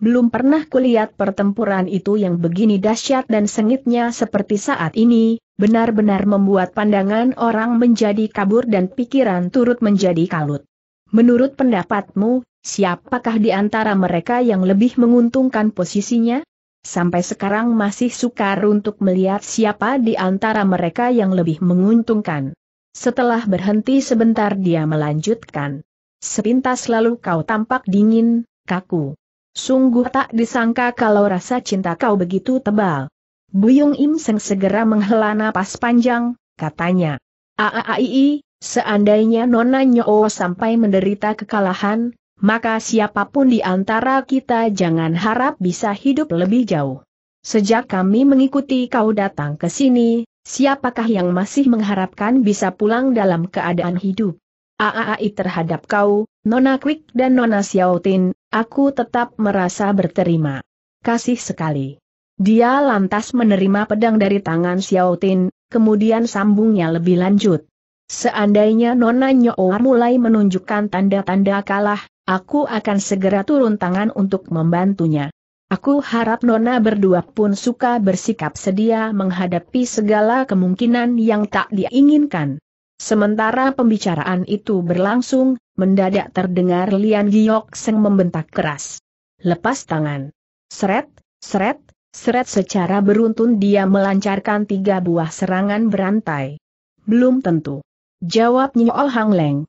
Speaker 1: Belum pernah kulihat pertempuran itu yang begini dahsyat dan sengitnya seperti saat ini, benar-benar membuat pandangan orang menjadi kabur dan pikiran turut menjadi kalut. Menurut pendapatmu, siapakah di antara mereka yang lebih menguntungkan posisinya? Sampai sekarang masih sukar untuk melihat siapa di antara mereka yang lebih menguntungkan. Setelah berhenti sebentar dia melanjutkan. Sepintas lalu kau tampak dingin, kaku. Sungguh tak disangka kalau rasa cinta kau begitu tebal. Buyung Im Seng segera menghela napas panjang, katanya. Aaii, Seandainya Nona Nyoo sampai menderita kekalahan, maka siapapun di antara kita jangan harap bisa hidup lebih jauh. Sejak kami mengikuti kau datang ke sini, siapakah yang masih mengharapkan bisa pulang dalam keadaan hidup? AAI terhadap kau, Nona Quick dan Nona Xiaotin, aku tetap merasa berterima kasih sekali. Dia lantas menerima pedang dari tangan Xiaotin, kemudian sambungnya lebih lanjut. Seandainya Nona Nyoa mulai menunjukkan tanda-tanda kalah, aku akan segera turun tangan untuk membantunya. Aku harap Nona berdua pun suka bersikap sedia menghadapi segala kemungkinan yang tak diinginkan. Sementara pembicaraan itu berlangsung, mendadak terdengar Lian Giok Seng membentak keras. Lepas tangan. Seret, seret, seret secara beruntun dia melancarkan tiga buah serangan berantai. Belum tentu. Jawab Nyol Hang Leng.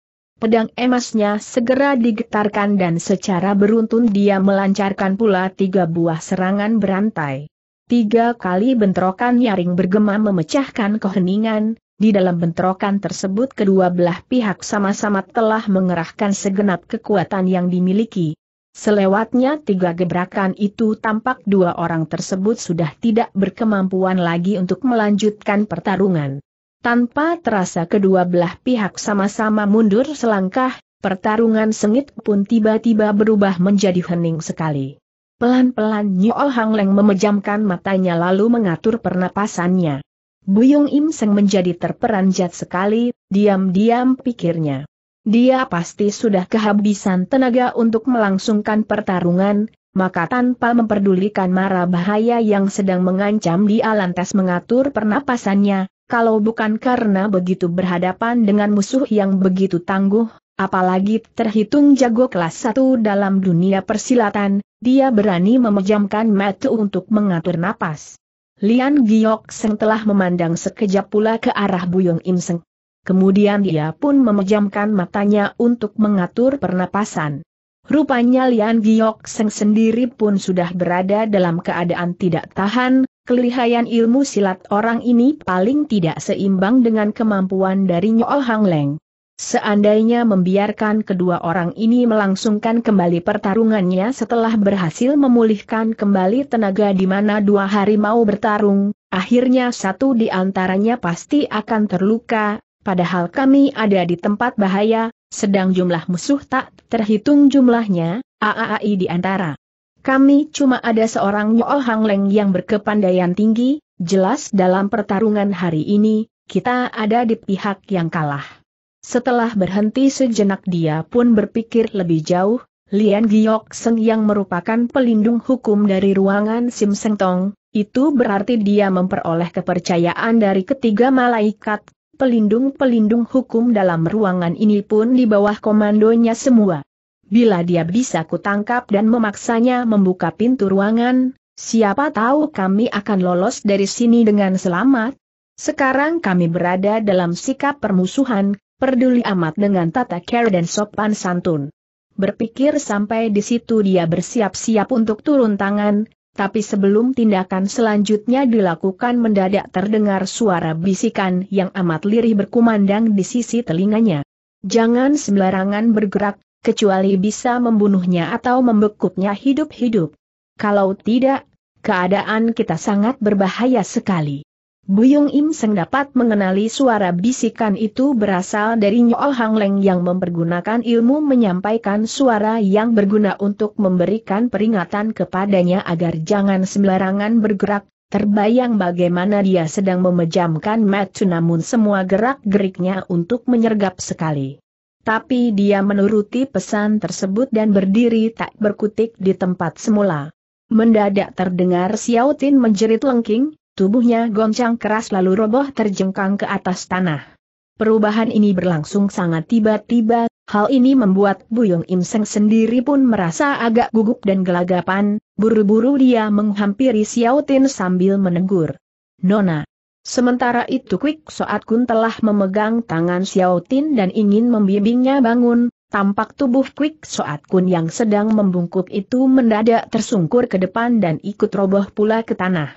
Speaker 1: Pedang emasnya segera digetarkan dan secara beruntun dia melancarkan pula tiga buah serangan berantai. Tiga kali bentrokan nyaring bergema memecahkan keheningan, di dalam bentrokan tersebut kedua belah pihak sama-sama telah mengerahkan segenap kekuatan yang dimiliki. Selewatnya tiga gebrakan itu tampak dua orang tersebut sudah tidak berkemampuan lagi untuk melanjutkan pertarungan. Tanpa terasa kedua belah pihak sama-sama mundur selangkah, pertarungan sengit pun tiba-tiba berubah menjadi hening sekali. Pelan-pelan Nyo Hang Leng memejamkan matanya lalu mengatur pernapasannya. Buyung Im Seng menjadi terperanjat sekali, diam-diam pikirnya. Dia pasti sudah kehabisan tenaga untuk melangsungkan pertarungan, maka tanpa memperdulikan mara bahaya yang sedang mengancam dia lantas mengatur pernapasannya, kalau bukan karena begitu berhadapan dengan musuh yang begitu tangguh, apalagi terhitung jago kelas satu dalam dunia persilatan, dia berani memejamkan mata untuk mengatur napas. Lian Giok Seng telah memandang sekejap pula ke arah Buyong Im Seng. Kemudian dia pun memejamkan matanya untuk mengatur pernapasan. Rupanya Lian Giok Seng sendiri pun sudah berada dalam keadaan tidak tahan, Kelihayan ilmu silat orang ini paling tidak seimbang dengan kemampuan dari Nyo Hang Leng. Seandainya membiarkan kedua orang ini melangsungkan kembali pertarungannya setelah berhasil memulihkan kembali tenaga di mana dua harimau bertarung, akhirnya satu di antaranya pasti akan terluka, padahal kami ada di tempat bahaya, sedang jumlah musuh tak terhitung jumlahnya, AAI di antara. Kami cuma ada seorang Nyo Hang Leng yang berkepandaian tinggi, jelas dalam pertarungan hari ini, kita ada di pihak yang kalah. Setelah berhenti sejenak dia pun berpikir lebih jauh, Lian Giok Seng yang merupakan pelindung hukum dari ruangan Sim Seng Tong, itu berarti dia memperoleh kepercayaan dari ketiga malaikat, pelindung-pelindung hukum dalam ruangan ini pun di bawah komandonya semua. Bila dia bisa kutangkap dan memaksanya membuka pintu ruangan, siapa tahu kami akan lolos dari sini dengan selamat. Sekarang kami berada dalam sikap permusuhan, peduli amat dengan tata care dan sopan santun. Berpikir sampai di situ dia bersiap-siap untuk turun tangan, tapi sebelum tindakan selanjutnya dilakukan mendadak terdengar suara bisikan yang amat lirih berkumandang di sisi telinganya. Jangan sembarangan bergerak, kecuali bisa membunuhnya atau membekuknya hidup-hidup. Kalau tidak, keadaan kita sangat berbahaya sekali. Buyung Im Seng dapat mengenali suara bisikan itu berasal dari Nyoal Hang Leng yang mempergunakan ilmu menyampaikan suara yang berguna untuk memberikan peringatan kepadanya agar jangan sembarangan bergerak, terbayang bagaimana dia sedang memejamkan mata namun semua gerak-geriknya untuk menyergap sekali. Tapi dia menuruti pesan tersebut dan berdiri tak berkutik di tempat semula. Mendadak terdengar Xiao Tin menjerit lengking, Tubuhnya goncang keras lalu roboh terjengkang ke atas tanah. Perubahan ini berlangsung sangat tiba-tiba, hal ini membuat Buyong Im Seng sendiri pun merasa agak gugup dan gelagapan, buru-buru dia menghampiri Xiao Tin sambil menegur. Nona. Sementara itu Quick Soat Kun telah memegang tangan Xiao Tin dan ingin membimbingnya bangun, Tampak tubuh Quick Soat Kun yang sedang membungkuk itu mendadak tersungkur ke depan dan ikut roboh pula ke tanah.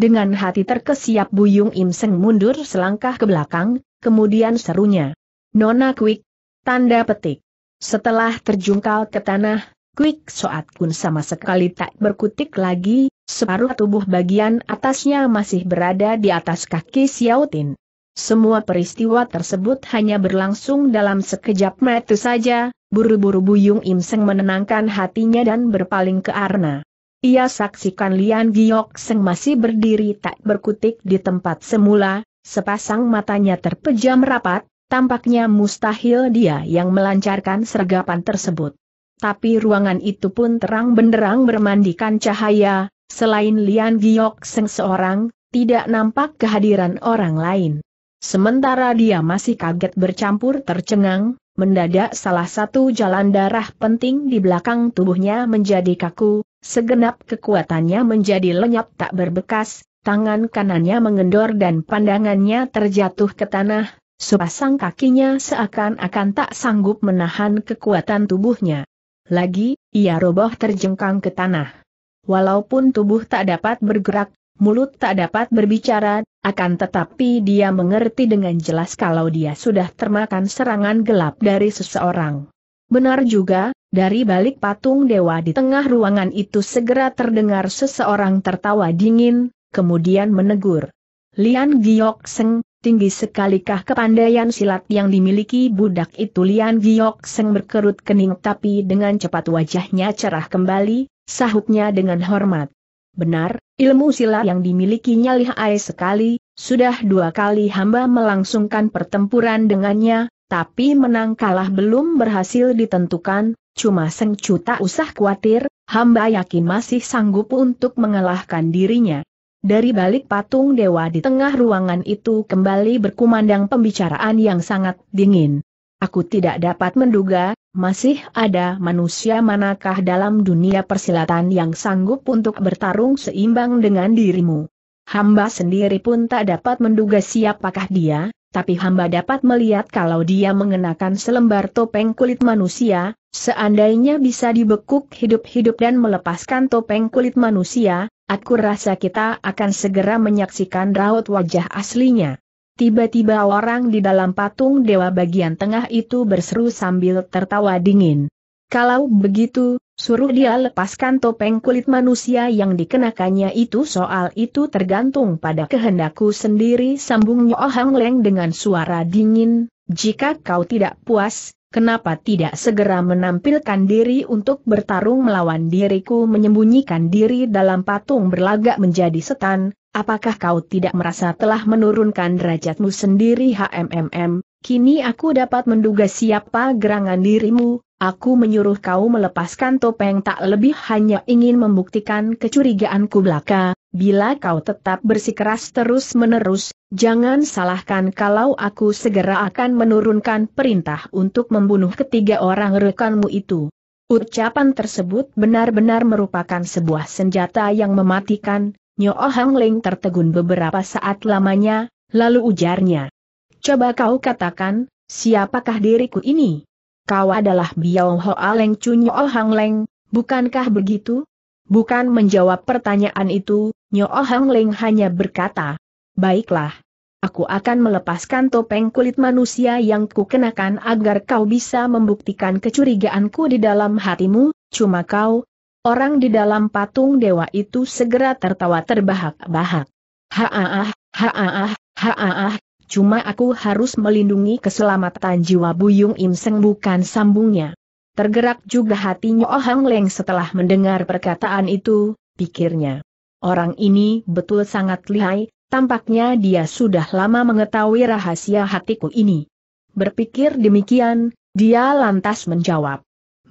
Speaker 1: Dengan hati terkesiap Buyung Im Seng mundur selangkah ke belakang, kemudian serunya. Nona Quick. Tanda petik. Setelah terjungkal ke tanah, Quick Soat Kun sama sekali tak berkutik lagi, separuh tubuh bagian atasnya masih berada di atas kaki Xiao Tin. Semua peristiwa tersebut hanya berlangsung dalam sekejap mata saja, buru-buru Buyung Im Seng menenangkan hatinya dan berpaling ke Arna. Ia saksikan Lian Giok Seng masih berdiri tak berkutik di tempat semula, sepasang matanya terpejam rapat, tampaknya mustahil dia yang melancarkan sergapan tersebut. Tapi ruangan itu pun terang benderang bermandikan cahaya, selain Lian Giok Seng seorang, tidak nampak kehadiran orang lain. Sementara dia masih kaget bercampur tercengang, Mendadak salah satu jalan darah penting di belakang tubuhnya menjadi kaku, segenap kekuatannya menjadi lenyap tak berbekas, tangan kanannya mengendor dan pandangannya terjatuh ke tanah, sepasang kakinya seakan-akan tak sanggup menahan kekuatan tubuhnya. Lagi, ia roboh terjengkang ke tanah. Walaupun tubuh tak dapat bergerak, Mulut tak dapat berbicara, akan tetapi dia mengerti dengan jelas kalau dia sudah termakan serangan gelap dari seseorang. Benar juga, dari balik patung dewa di tengah ruangan itu segera terdengar seseorang tertawa dingin, kemudian menegur. Lian Giok Seng, tinggi sekalikah kepandaian silat yang dimiliki budak itu Lian Giok Seng berkerut kening tapi dengan cepat wajahnya cerah kembali, sahutnya dengan hormat. Benar, ilmu silat yang dimilikinya lihai sekali, sudah dua kali hamba melangsungkan pertempuran dengannya, tapi menang kalah belum berhasil ditentukan, cuma Sengcu tak usah khawatir, hamba yakin masih sanggup untuk mengalahkan dirinya. Dari balik patung dewa di tengah ruangan itu kembali berkumandang pembicaraan yang sangat dingin. Aku tidak dapat menduga, masih ada manusia manakah dalam dunia persilatan yang sanggup untuk bertarung seimbang dengan dirimu? Hamba sendiri pun tak dapat menduga siapakah dia, tapi hamba dapat melihat kalau dia mengenakan selembar topeng kulit manusia, seandainya bisa dibekuk hidup-hidup dan melepaskan topeng kulit manusia, aku rasa kita akan segera menyaksikan raut wajah aslinya. Tiba-tiba orang di dalam patung dewa bagian tengah itu berseru sambil tertawa dingin. Kalau begitu, suruh dia lepaskan topeng kulit manusia yang dikenakannya itu soal itu tergantung pada kehendakku sendiri sambung Nyohang Leng dengan suara dingin, jika kau tidak puas, kenapa tidak segera menampilkan diri untuk bertarung melawan diriku menyembunyikan diri dalam patung berlagak menjadi setan, Apakah kau tidak merasa telah menurunkan derajatmu sendiri HMMM, kini aku dapat menduga siapa gerangan dirimu, aku menyuruh kau melepaskan topeng tak lebih hanya ingin membuktikan kecurigaanku belaka, bila kau tetap bersikeras terus-menerus, jangan salahkan kalau aku segera akan menurunkan perintah untuk membunuh ketiga orang rekanmu itu. Ucapan tersebut benar-benar merupakan sebuah senjata yang mematikan, Nyo Hang Ling tertegun beberapa saat lamanya, lalu ujarnya. Coba kau katakan, siapakah diriku ini? Kau adalah Biao Hoa Leng Cun Nyo Hang Leng, bukankah begitu? Bukan menjawab pertanyaan itu, Nyo Hang Leng hanya berkata, Baiklah. Aku akan melepaskan topeng kulit manusia yang kukenakan agar kau bisa membuktikan kecurigaanku di dalam hatimu, cuma kau, Orang di dalam patung dewa itu segera tertawa terbahak-bahak. Haaah, haaah, haaah, cuma aku harus melindungi keselamatan jiwa Buyung Im bukan sambungnya. Tergerak juga hatinya Oh Hang Leng setelah mendengar perkataan itu, pikirnya. Orang ini betul sangat lihai, tampaknya dia sudah lama mengetahui rahasia hatiku ini. Berpikir demikian, dia lantas menjawab.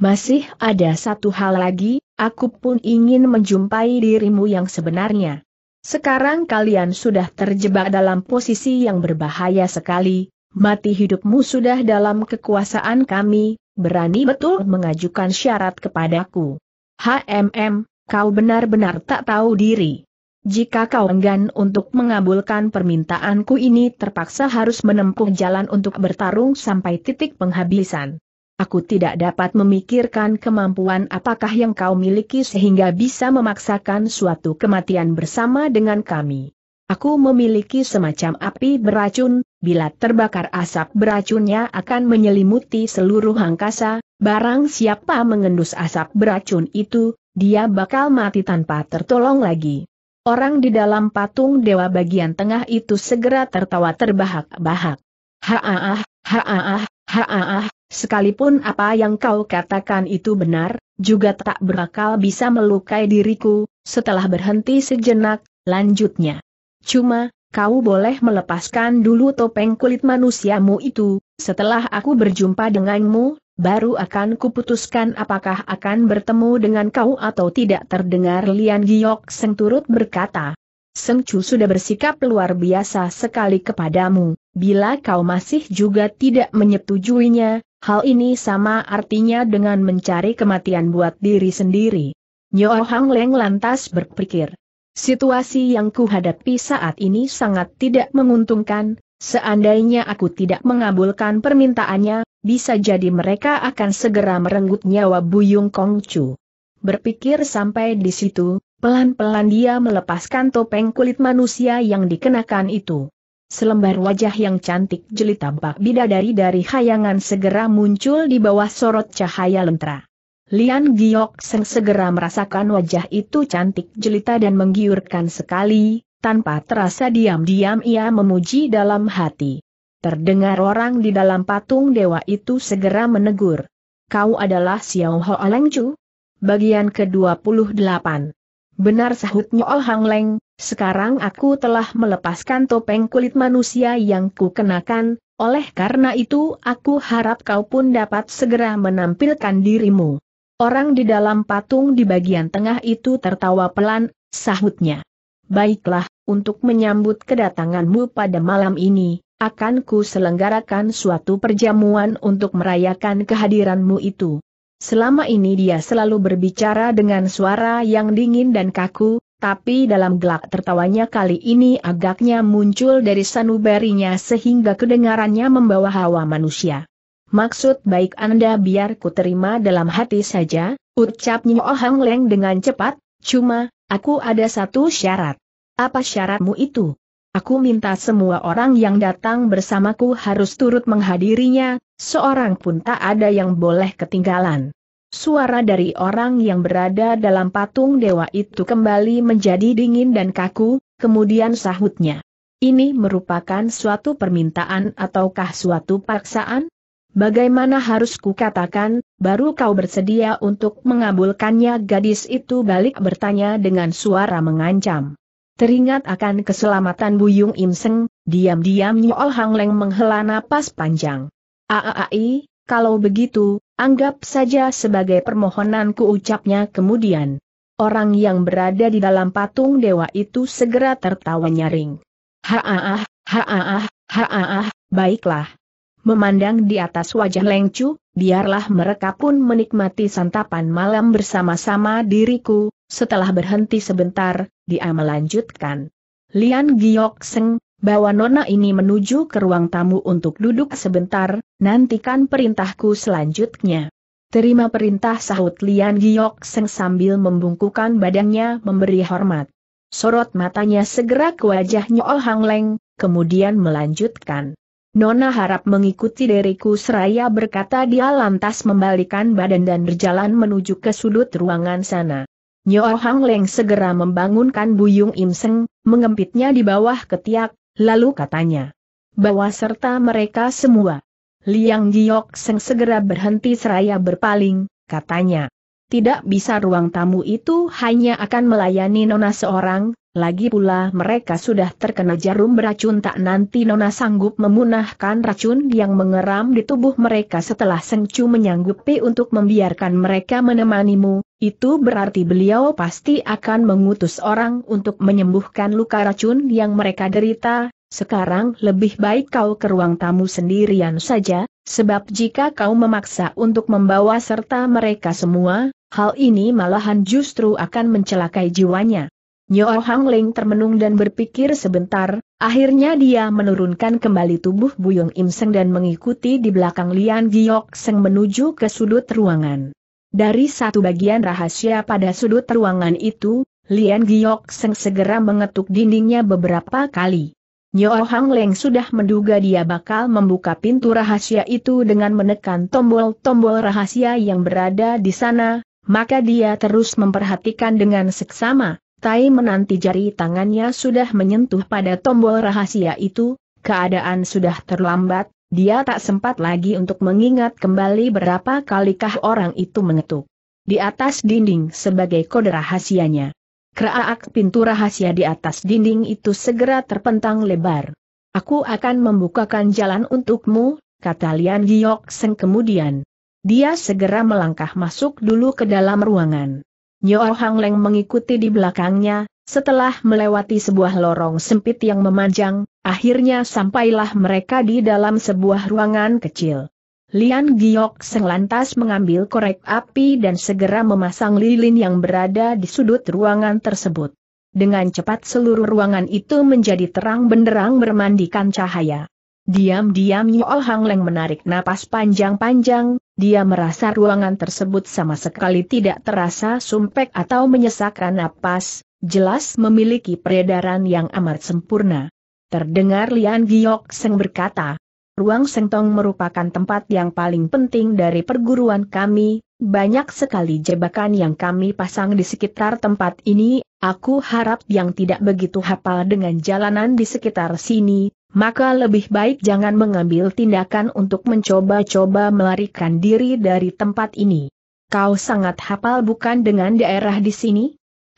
Speaker 1: Masih ada satu hal lagi, Aku pun ingin menjumpai dirimu yang sebenarnya. Sekarang kalian sudah terjebak dalam posisi yang berbahaya sekali, mati hidupmu sudah dalam kekuasaan kami, berani betul mengajukan syarat kepadaku. HMM, kau benar-benar tak tahu diri. Jika kau enggan untuk mengabulkan permintaanku ini terpaksa harus menempuh jalan untuk bertarung sampai titik penghabisan. Aku tidak dapat memikirkan kemampuan apakah yang kau miliki sehingga bisa memaksakan suatu kematian bersama dengan kami. Aku memiliki semacam api beracun, bila terbakar asap beracunnya akan menyelimuti seluruh angkasa, barang siapa mengendus asap beracun itu, dia bakal mati tanpa tertolong lagi. Orang di dalam patung dewa bagian tengah itu segera tertawa terbahak-bahak. Haaah, haaah, ah Sekalipun apa yang kau katakan itu benar, juga tak berakal bisa melukai diriku, setelah berhenti sejenak, lanjutnya. Cuma, kau boleh melepaskan dulu topeng kulit manusiamu itu, setelah aku berjumpa denganmu, baru akan kuputuskan apakah akan bertemu dengan kau atau tidak terdengar Lian Giok Seng turut berkata. Seng Chu sudah bersikap luar biasa sekali kepadamu, bila kau masih juga tidak menyetujuinya, Hal ini sama artinya dengan mencari kematian buat diri sendiri. Nyo Hang Leng lantas berpikir. Situasi yang kuhadapi saat ini sangat tidak menguntungkan, seandainya aku tidak mengabulkan permintaannya, bisa jadi mereka akan segera merenggut nyawa Buyung Chu. Berpikir sampai di situ, pelan-pelan dia melepaskan topeng kulit manusia yang dikenakan itu. Selembar wajah yang cantik jeli tampak bidadari dari hayangan segera muncul di bawah sorot cahaya lentera. Lian Giok Seng segera merasakan wajah itu cantik jelita dan menggiurkan sekali, tanpa terasa diam-diam ia memuji dalam hati. Terdengar orang di dalam patung dewa itu segera menegur. Kau adalah Xiao Ho Leng Chu? Bagian ke-28. Benar sahut Nyo Hang Leng, sekarang aku telah melepaskan topeng kulit manusia yang kukenakan, oleh karena itu aku harap kau pun dapat segera menampilkan dirimu. Orang di dalam patung di bagian tengah itu tertawa pelan, sahutnya. Baiklah, untuk menyambut kedatanganmu pada malam ini, akan ku selenggarakan suatu perjamuan untuk merayakan kehadiranmu itu. Selama ini dia selalu berbicara dengan suara yang dingin dan kaku, tapi dalam gelak tertawanya kali ini agaknya muncul dari sanubarinya sehingga kedengarannya membawa hawa manusia. Maksud baik Anda biar ku terima dalam hati saja, ucapnya Oh Leng dengan cepat, cuma, aku ada satu syarat. Apa syaratmu itu? Aku minta semua orang yang datang bersamaku harus turut menghadirinya, seorang pun tak ada yang boleh ketinggalan. Suara dari orang yang berada dalam patung dewa itu kembali menjadi dingin dan kaku, kemudian sahutnya. Ini merupakan suatu permintaan ataukah suatu paksaan? Bagaimana harus kukatakan, baru kau bersedia untuk mengabulkannya gadis itu balik bertanya dengan suara mengancam. Teringat akan keselamatan Buyung Imseng, diam-diam Nyol Hang Leng menghela napas panjang. Aai, kalau begitu, Anggap saja sebagai permohonanku ucapnya kemudian. Orang yang berada di dalam patung dewa itu segera tertawa nyaring. Haaah, haaah, haaah, baiklah. Memandang di atas wajah Lengcu, biarlah mereka pun menikmati santapan malam bersama-sama diriku, setelah berhenti sebentar, dia melanjutkan. Lian Giok Seng, bawa nona ini menuju ke ruang tamu untuk duduk sebentar, nantikan perintahku selanjutnya. Terima perintah sahut Lian Giok Seng sambil membungkukan badannya memberi hormat. Sorot matanya segera ke wajah Oh Hang Leng, kemudian melanjutkan. Nona harap mengikuti diriku seraya berkata dia lantas membalikan badan dan berjalan menuju ke sudut ruangan sana. Nyo Hang Leng segera membangunkan Buyung Im Seng, mengempitnya di bawah ketiak, Lalu katanya, bawa serta mereka semua. Liang Giok Seng segera berhenti seraya berpaling, katanya, tidak bisa ruang tamu itu hanya akan melayani Nona seorang, lagi pula mereka sudah terkena jarum beracun tak nanti Nona sanggup memunahkan racun yang mengeram di tubuh mereka setelah Sengcu menyanggupi untuk membiarkan mereka menemanimu, itu berarti beliau pasti akan mengutus orang untuk menyembuhkan luka racun yang mereka derita, sekarang lebih baik kau ke ruang tamu sendirian saja, sebab jika kau memaksa untuk membawa serta mereka semua, Hal ini malahan justru akan mencelakai jiwanya. Nyo Hang Ling termenung dan berpikir sebentar, akhirnya dia menurunkan kembali tubuh Buyung Im Seng dan mengikuti di belakang Lian Giok Seng menuju ke sudut ruangan. Dari satu bagian rahasia pada sudut ruangan itu, Lian Giok Seng segera mengetuk dindingnya beberapa kali. Nyo Hang Leng sudah menduga dia bakal membuka pintu rahasia itu dengan menekan tombol-tombol rahasia yang berada di sana, maka dia terus memperhatikan dengan seksama, Tai menanti jari tangannya sudah menyentuh pada tombol rahasia itu, keadaan sudah terlambat, dia tak sempat lagi untuk mengingat kembali berapa kalikah orang itu mengetuk. Di atas dinding sebagai kode rahasianya. Keraak pintu rahasia di atas dinding itu segera terpentang lebar. Aku akan membukakan jalan untukmu, kata Lian Giok Seng kemudian. Dia segera melangkah masuk dulu ke dalam ruangan. Nyo Hang Leng mengikuti di belakangnya, setelah melewati sebuah lorong sempit yang memanjang, akhirnya sampailah mereka di dalam sebuah ruangan kecil. Lian Giok Seng lantas mengambil korek api dan segera memasang lilin yang berada di sudut ruangan tersebut. Dengan cepat seluruh ruangan itu menjadi terang benderang bermandikan cahaya. Diam-diam Yoel Hang Leng menarik napas panjang-panjang, dia merasa ruangan tersebut sama sekali tidak terasa sumpek atau menyesakkan napas, jelas memiliki peredaran yang amat sempurna. Terdengar Lian Giok Seng berkata, Ruang Sengtong merupakan tempat yang paling penting dari perguruan kami, banyak sekali jebakan yang kami pasang di sekitar tempat ini, aku harap yang tidak begitu hafal dengan jalanan di sekitar sini, maka lebih baik jangan mengambil tindakan untuk mencoba-coba melarikan diri dari tempat ini. Kau sangat hafal bukan dengan daerah di sini?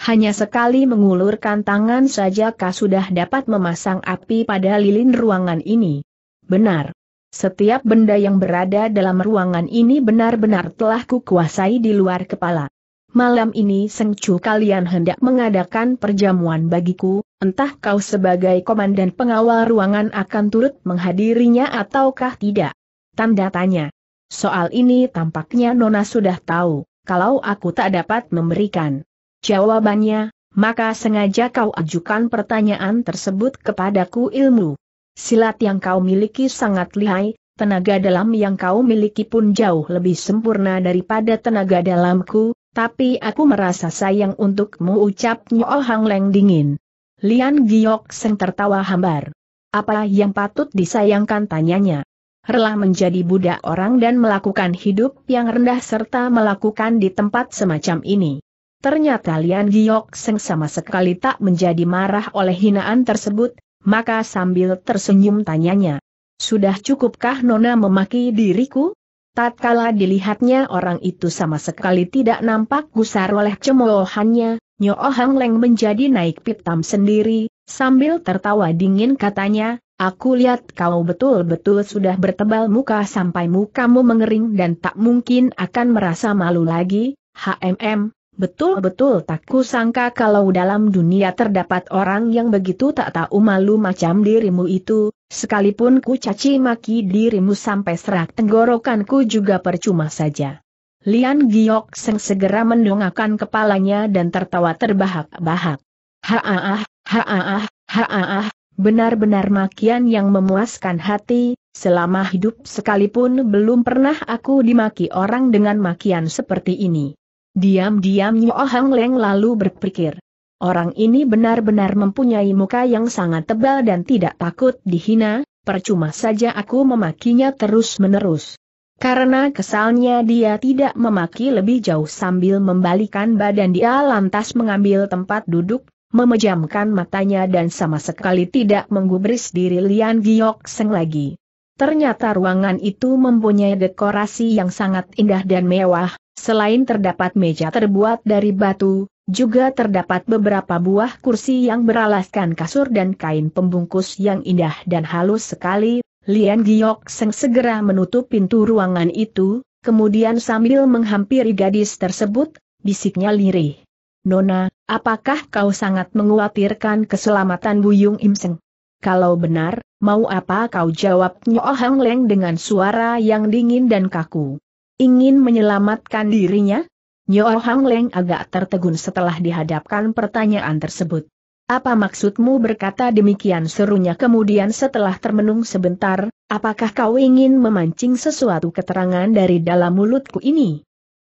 Speaker 1: Hanya sekali mengulurkan tangan saja kau sudah dapat memasang api pada lilin ruangan ini. Benar. Setiap benda yang berada dalam ruangan ini benar-benar telah kukuasai di luar kepala malam ini Sengcu kalian hendak mengadakan perjamuan bagiku, entah kau sebagai komandan pengawal ruangan akan turut menghadirinya ataukah tidak. Tanda tanya. Soal ini tampaknya Nona sudah tahu, kalau aku tak dapat memberikan jawabannya, maka sengaja kau ajukan pertanyaan tersebut kepadaku ilmu. Silat yang kau miliki sangat lihai, tenaga dalam yang kau miliki pun jauh lebih sempurna daripada tenaga dalamku, tapi aku merasa sayang untukmu ucap Oh Hang Leng dingin. Lian Giok Seng tertawa hambar. Apa yang patut disayangkan tanyanya? Rela menjadi budak orang dan melakukan hidup yang rendah serta melakukan di tempat semacam ini. Ternyata Lian Giok Seng sama sekali tak menjadi marah oleh hinaan tersebut, maka sambil tersenyum tanyanya. Sudah cukupkah Nona memaki diriku? Tatkala dilihatnya orang itu sama sekali tidak nampak gusar oleh cemoohannya, Nyo Hang Leng menjadi naik pitam sendiri, sambil tertawa dingin katanya, Aku lihat kau betul-betul sudah bertebal muka sampai mukamu mengering dan tak mungkin akan merasa malu lagi, HMM, Betul-betul tak kusangka kalau dalam dunia terdapat orang yang begitu tak tahu malu macam dirimu itu, sekalipun ku caci maki dirimu sampai serak tenggorokanku juga percuma saja. Lian Giok Seng segera mendongakkan kepalanya dan tertawa terbahak-bahak. Haaah, haaah, haaah, benar-benar makian yang memuaskan hati, selama hidup sekalipun belum pernah aku dimaki orang dengan makian seperti ini. Diam-diam Nyo Hang Leng lalu berpikir. Orang ini benar-benar mempunyai muka yang sangat tebal dan tidak takut dihina, percuma saja aku memakinya terus-menerus. Karena kesalnya dia tidak memaki lebih jauh sambil membalikan badan dia lantas mengambil tempat duduk, memejamkan matanya dan sama sekali tidak menggubris diri Lian Giok Seng lagi. Ternyata ruangan itu mempunyai dekorasi yang sangat indah dan mewah, Selain terdapat meja terbuat dari batu, juga terdapat beberapa buah kursi yang beralaskan kasur dan kain pembungkus yang indah dan halus sekali. Lian Giok Seng segera menutup pintu ruangan itu, kemudian sambil menghampiri gadis tersebut, bisiknya lirih. Nona, apakah kau sangat menguatirkan keselamatan Buyung Im Seng? Kalau benar, mau apa kau jawab Nyo Hang Leng dengan suara yang dingin dan kaku. Ingin menyelamatkan dirinya? Nyo Hang Leng agak tertegun setelah dihadapkan pertanyaan tersebut. Apa maksudmu berkata demikian serunya kemudian setelah termenung sebentar, apakah kau ingin memancing sesuatu keterangan dari dalam mulutku ini?